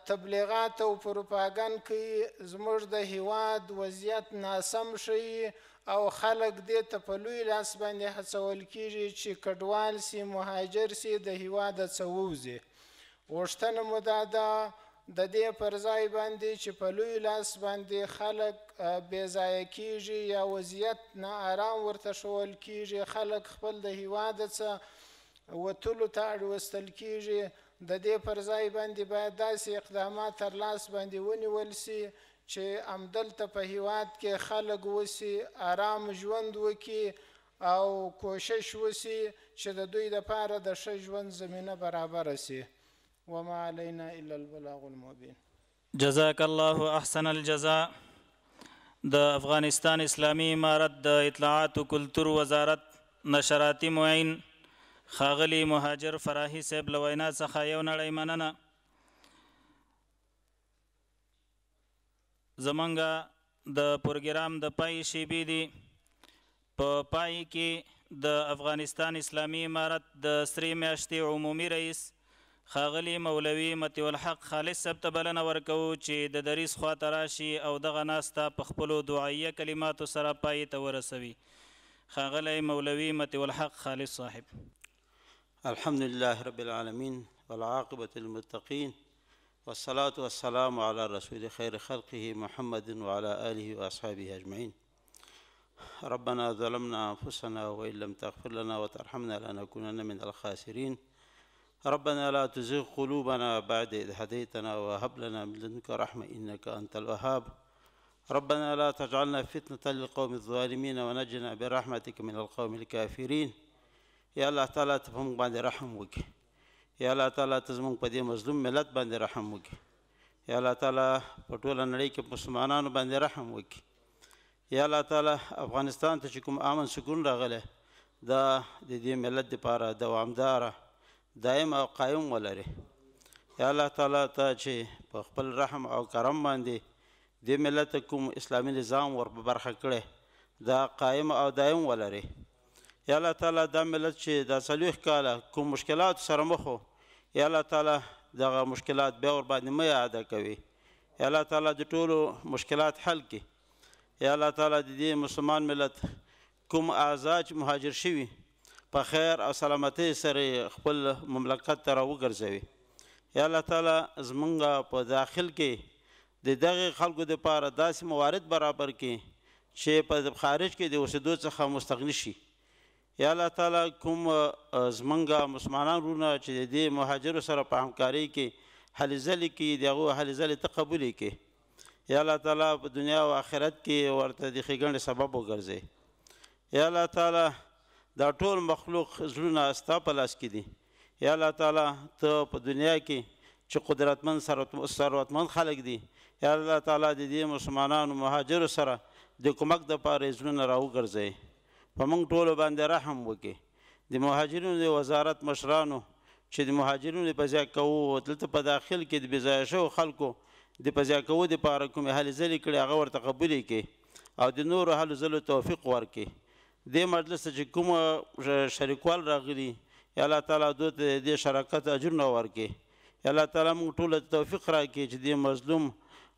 S10: تبلیغات او پروپاګند کوي زموږ د هیواد وضعیت ناسم شي او خلک دې ته په لوی لاس باندې هڅول کیږي چې کډوال سي مهاجر سي د هیواد څخه ووځي غوښتنه مو دا ده د دې پر ځای باندې چې په لوی لاس باندې خلک بې ځایه کیږي یا وضعیت نه آرام ورته شول کیږي خلک خپل د هیواد څخه وتلو ته اړوستل کیږي د دې پر ځای باندې باید داسې اقدامات تر لاس باندې ونیول سي چې امدلته په هیواد کې خلک وسی آرام ژوند وکي او کوشش وسی چې د دوی لپاره د ښه ژوند زمينه برابر شي وما علينا الا البلاغ المبين
S1: جزاك الله احسن الجزاء د افغانستان اسلامی امارت د اطلاعات او کلتور وزارت نشراتی معین خاغلی مهاجر فراهی صاحب لوینا څخه یو نړۍ مننه زمونږ د پروګرام د پای شیبې دی په پای کې د افغانستان اسلامی امارت د سری میاشتې عمومي رئیس خاغلی مولوی متی الحق خالص سب ته بلنه ورکو چې د دریس خوا تراشي او دغه ناسته په خپلو دعایي کلماتو سره پای ته ورسوي خاغلی مولوی متی الحق خالص صاحب
S2: الحمد لله رب العالمين والعاقبة للمتقين والصلاة والسلام على رسول خير خلقه محمد وعلى آله وأصحابه أجمعين ربنا ظلمنا أنفسنا وإن لم تغفر لنا وترحمنا لنكونن من الخاسرين ربنا لا تزغ قلوبنا بعد إذ هديتنا وهب لنا من لدنك رحمة إنك أنت الوهاب ربنا لا تجعلنا فتنة للقوم الظالمين ونجنا برحمتك من القوم الكافرين یا الله تعالی ته موږ باندې رحم وکړي یا الله تعالی ته موږ په دې مظلوم ملت باندې رحم وکړي یا الله تعالی په ټوله نړۍ کې مسلمانانو باندې رحم وکړي یا الله تعالی افغانستان ته چې کوم امن سکون راغلی دا د دې ملت لپاره دوامداره دائم او قایم ولري یا الله تعالی ته چې په خپل رحم او کرم باندې د ملت کوم اسلامي نظام ور په برخه کړي دا قایم او دائم ولري یا الله تعالی دا ملت چې د سلوخ کاله کوم مشکلات سره مخ وو یا الله تعالی دغه مشکلات به ور باندې مې ادا کوي یا الله تعالی د ټولو مشکلات حل کړي یا الله تعالی د دې مسلمان ملت کوم آزاد مهاجر شوی په خیر او سلامتی سره خپل مملکت ته راوګرځوي یا الله تعالی زمونږ په داخل کې د دغه خلکو د پاره داسې موارد برابر کړي چې په خارج کې د اوسېدو څخه مستغنی شي یا الله تعالی کوم زمنګا مسلمانان رونه چې د مهاجر سره په همکاري کې حل زل کې دغه حل زل تقبل کې یا الله تعالی په دنیا او آخرت کې ورته د خګڼ سبب وګرځي یا الله تعالی دا ټول مخلوق زړونه استا په لاس کې دي یا الله تعالی ته په دنیا کې چې قدرتمن ثروتمن خلک دي یا الله تعالی د دې مسلمانانو مهاجر سره د کومک د پاره زړونه راوګرځي په موږ ټولو باندې رحم وکړي د مهاجرینو د وزارت مشرانو چې د مهاجرینو په ځای کوو دلته په داخل کې د بځای شو خلکو د په ځای کوو د پاره کوم حل زلي کړي هغه ورته قبولې کې او د نورو حل زلو توفیق ورکړي د مجلس چې کوم شریکوال راغلي الله تعالی دوی ته د شراکت اجر نو ورکړي الله تعالی موږ ټول توفیق راکړي چې د مظلوم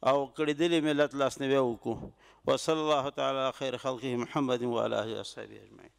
S2: او کړیدلی ملت لاسنیوي وکړو وصلی الله تعالی خیر خلقه محمد و اله اصحابہ اجمعین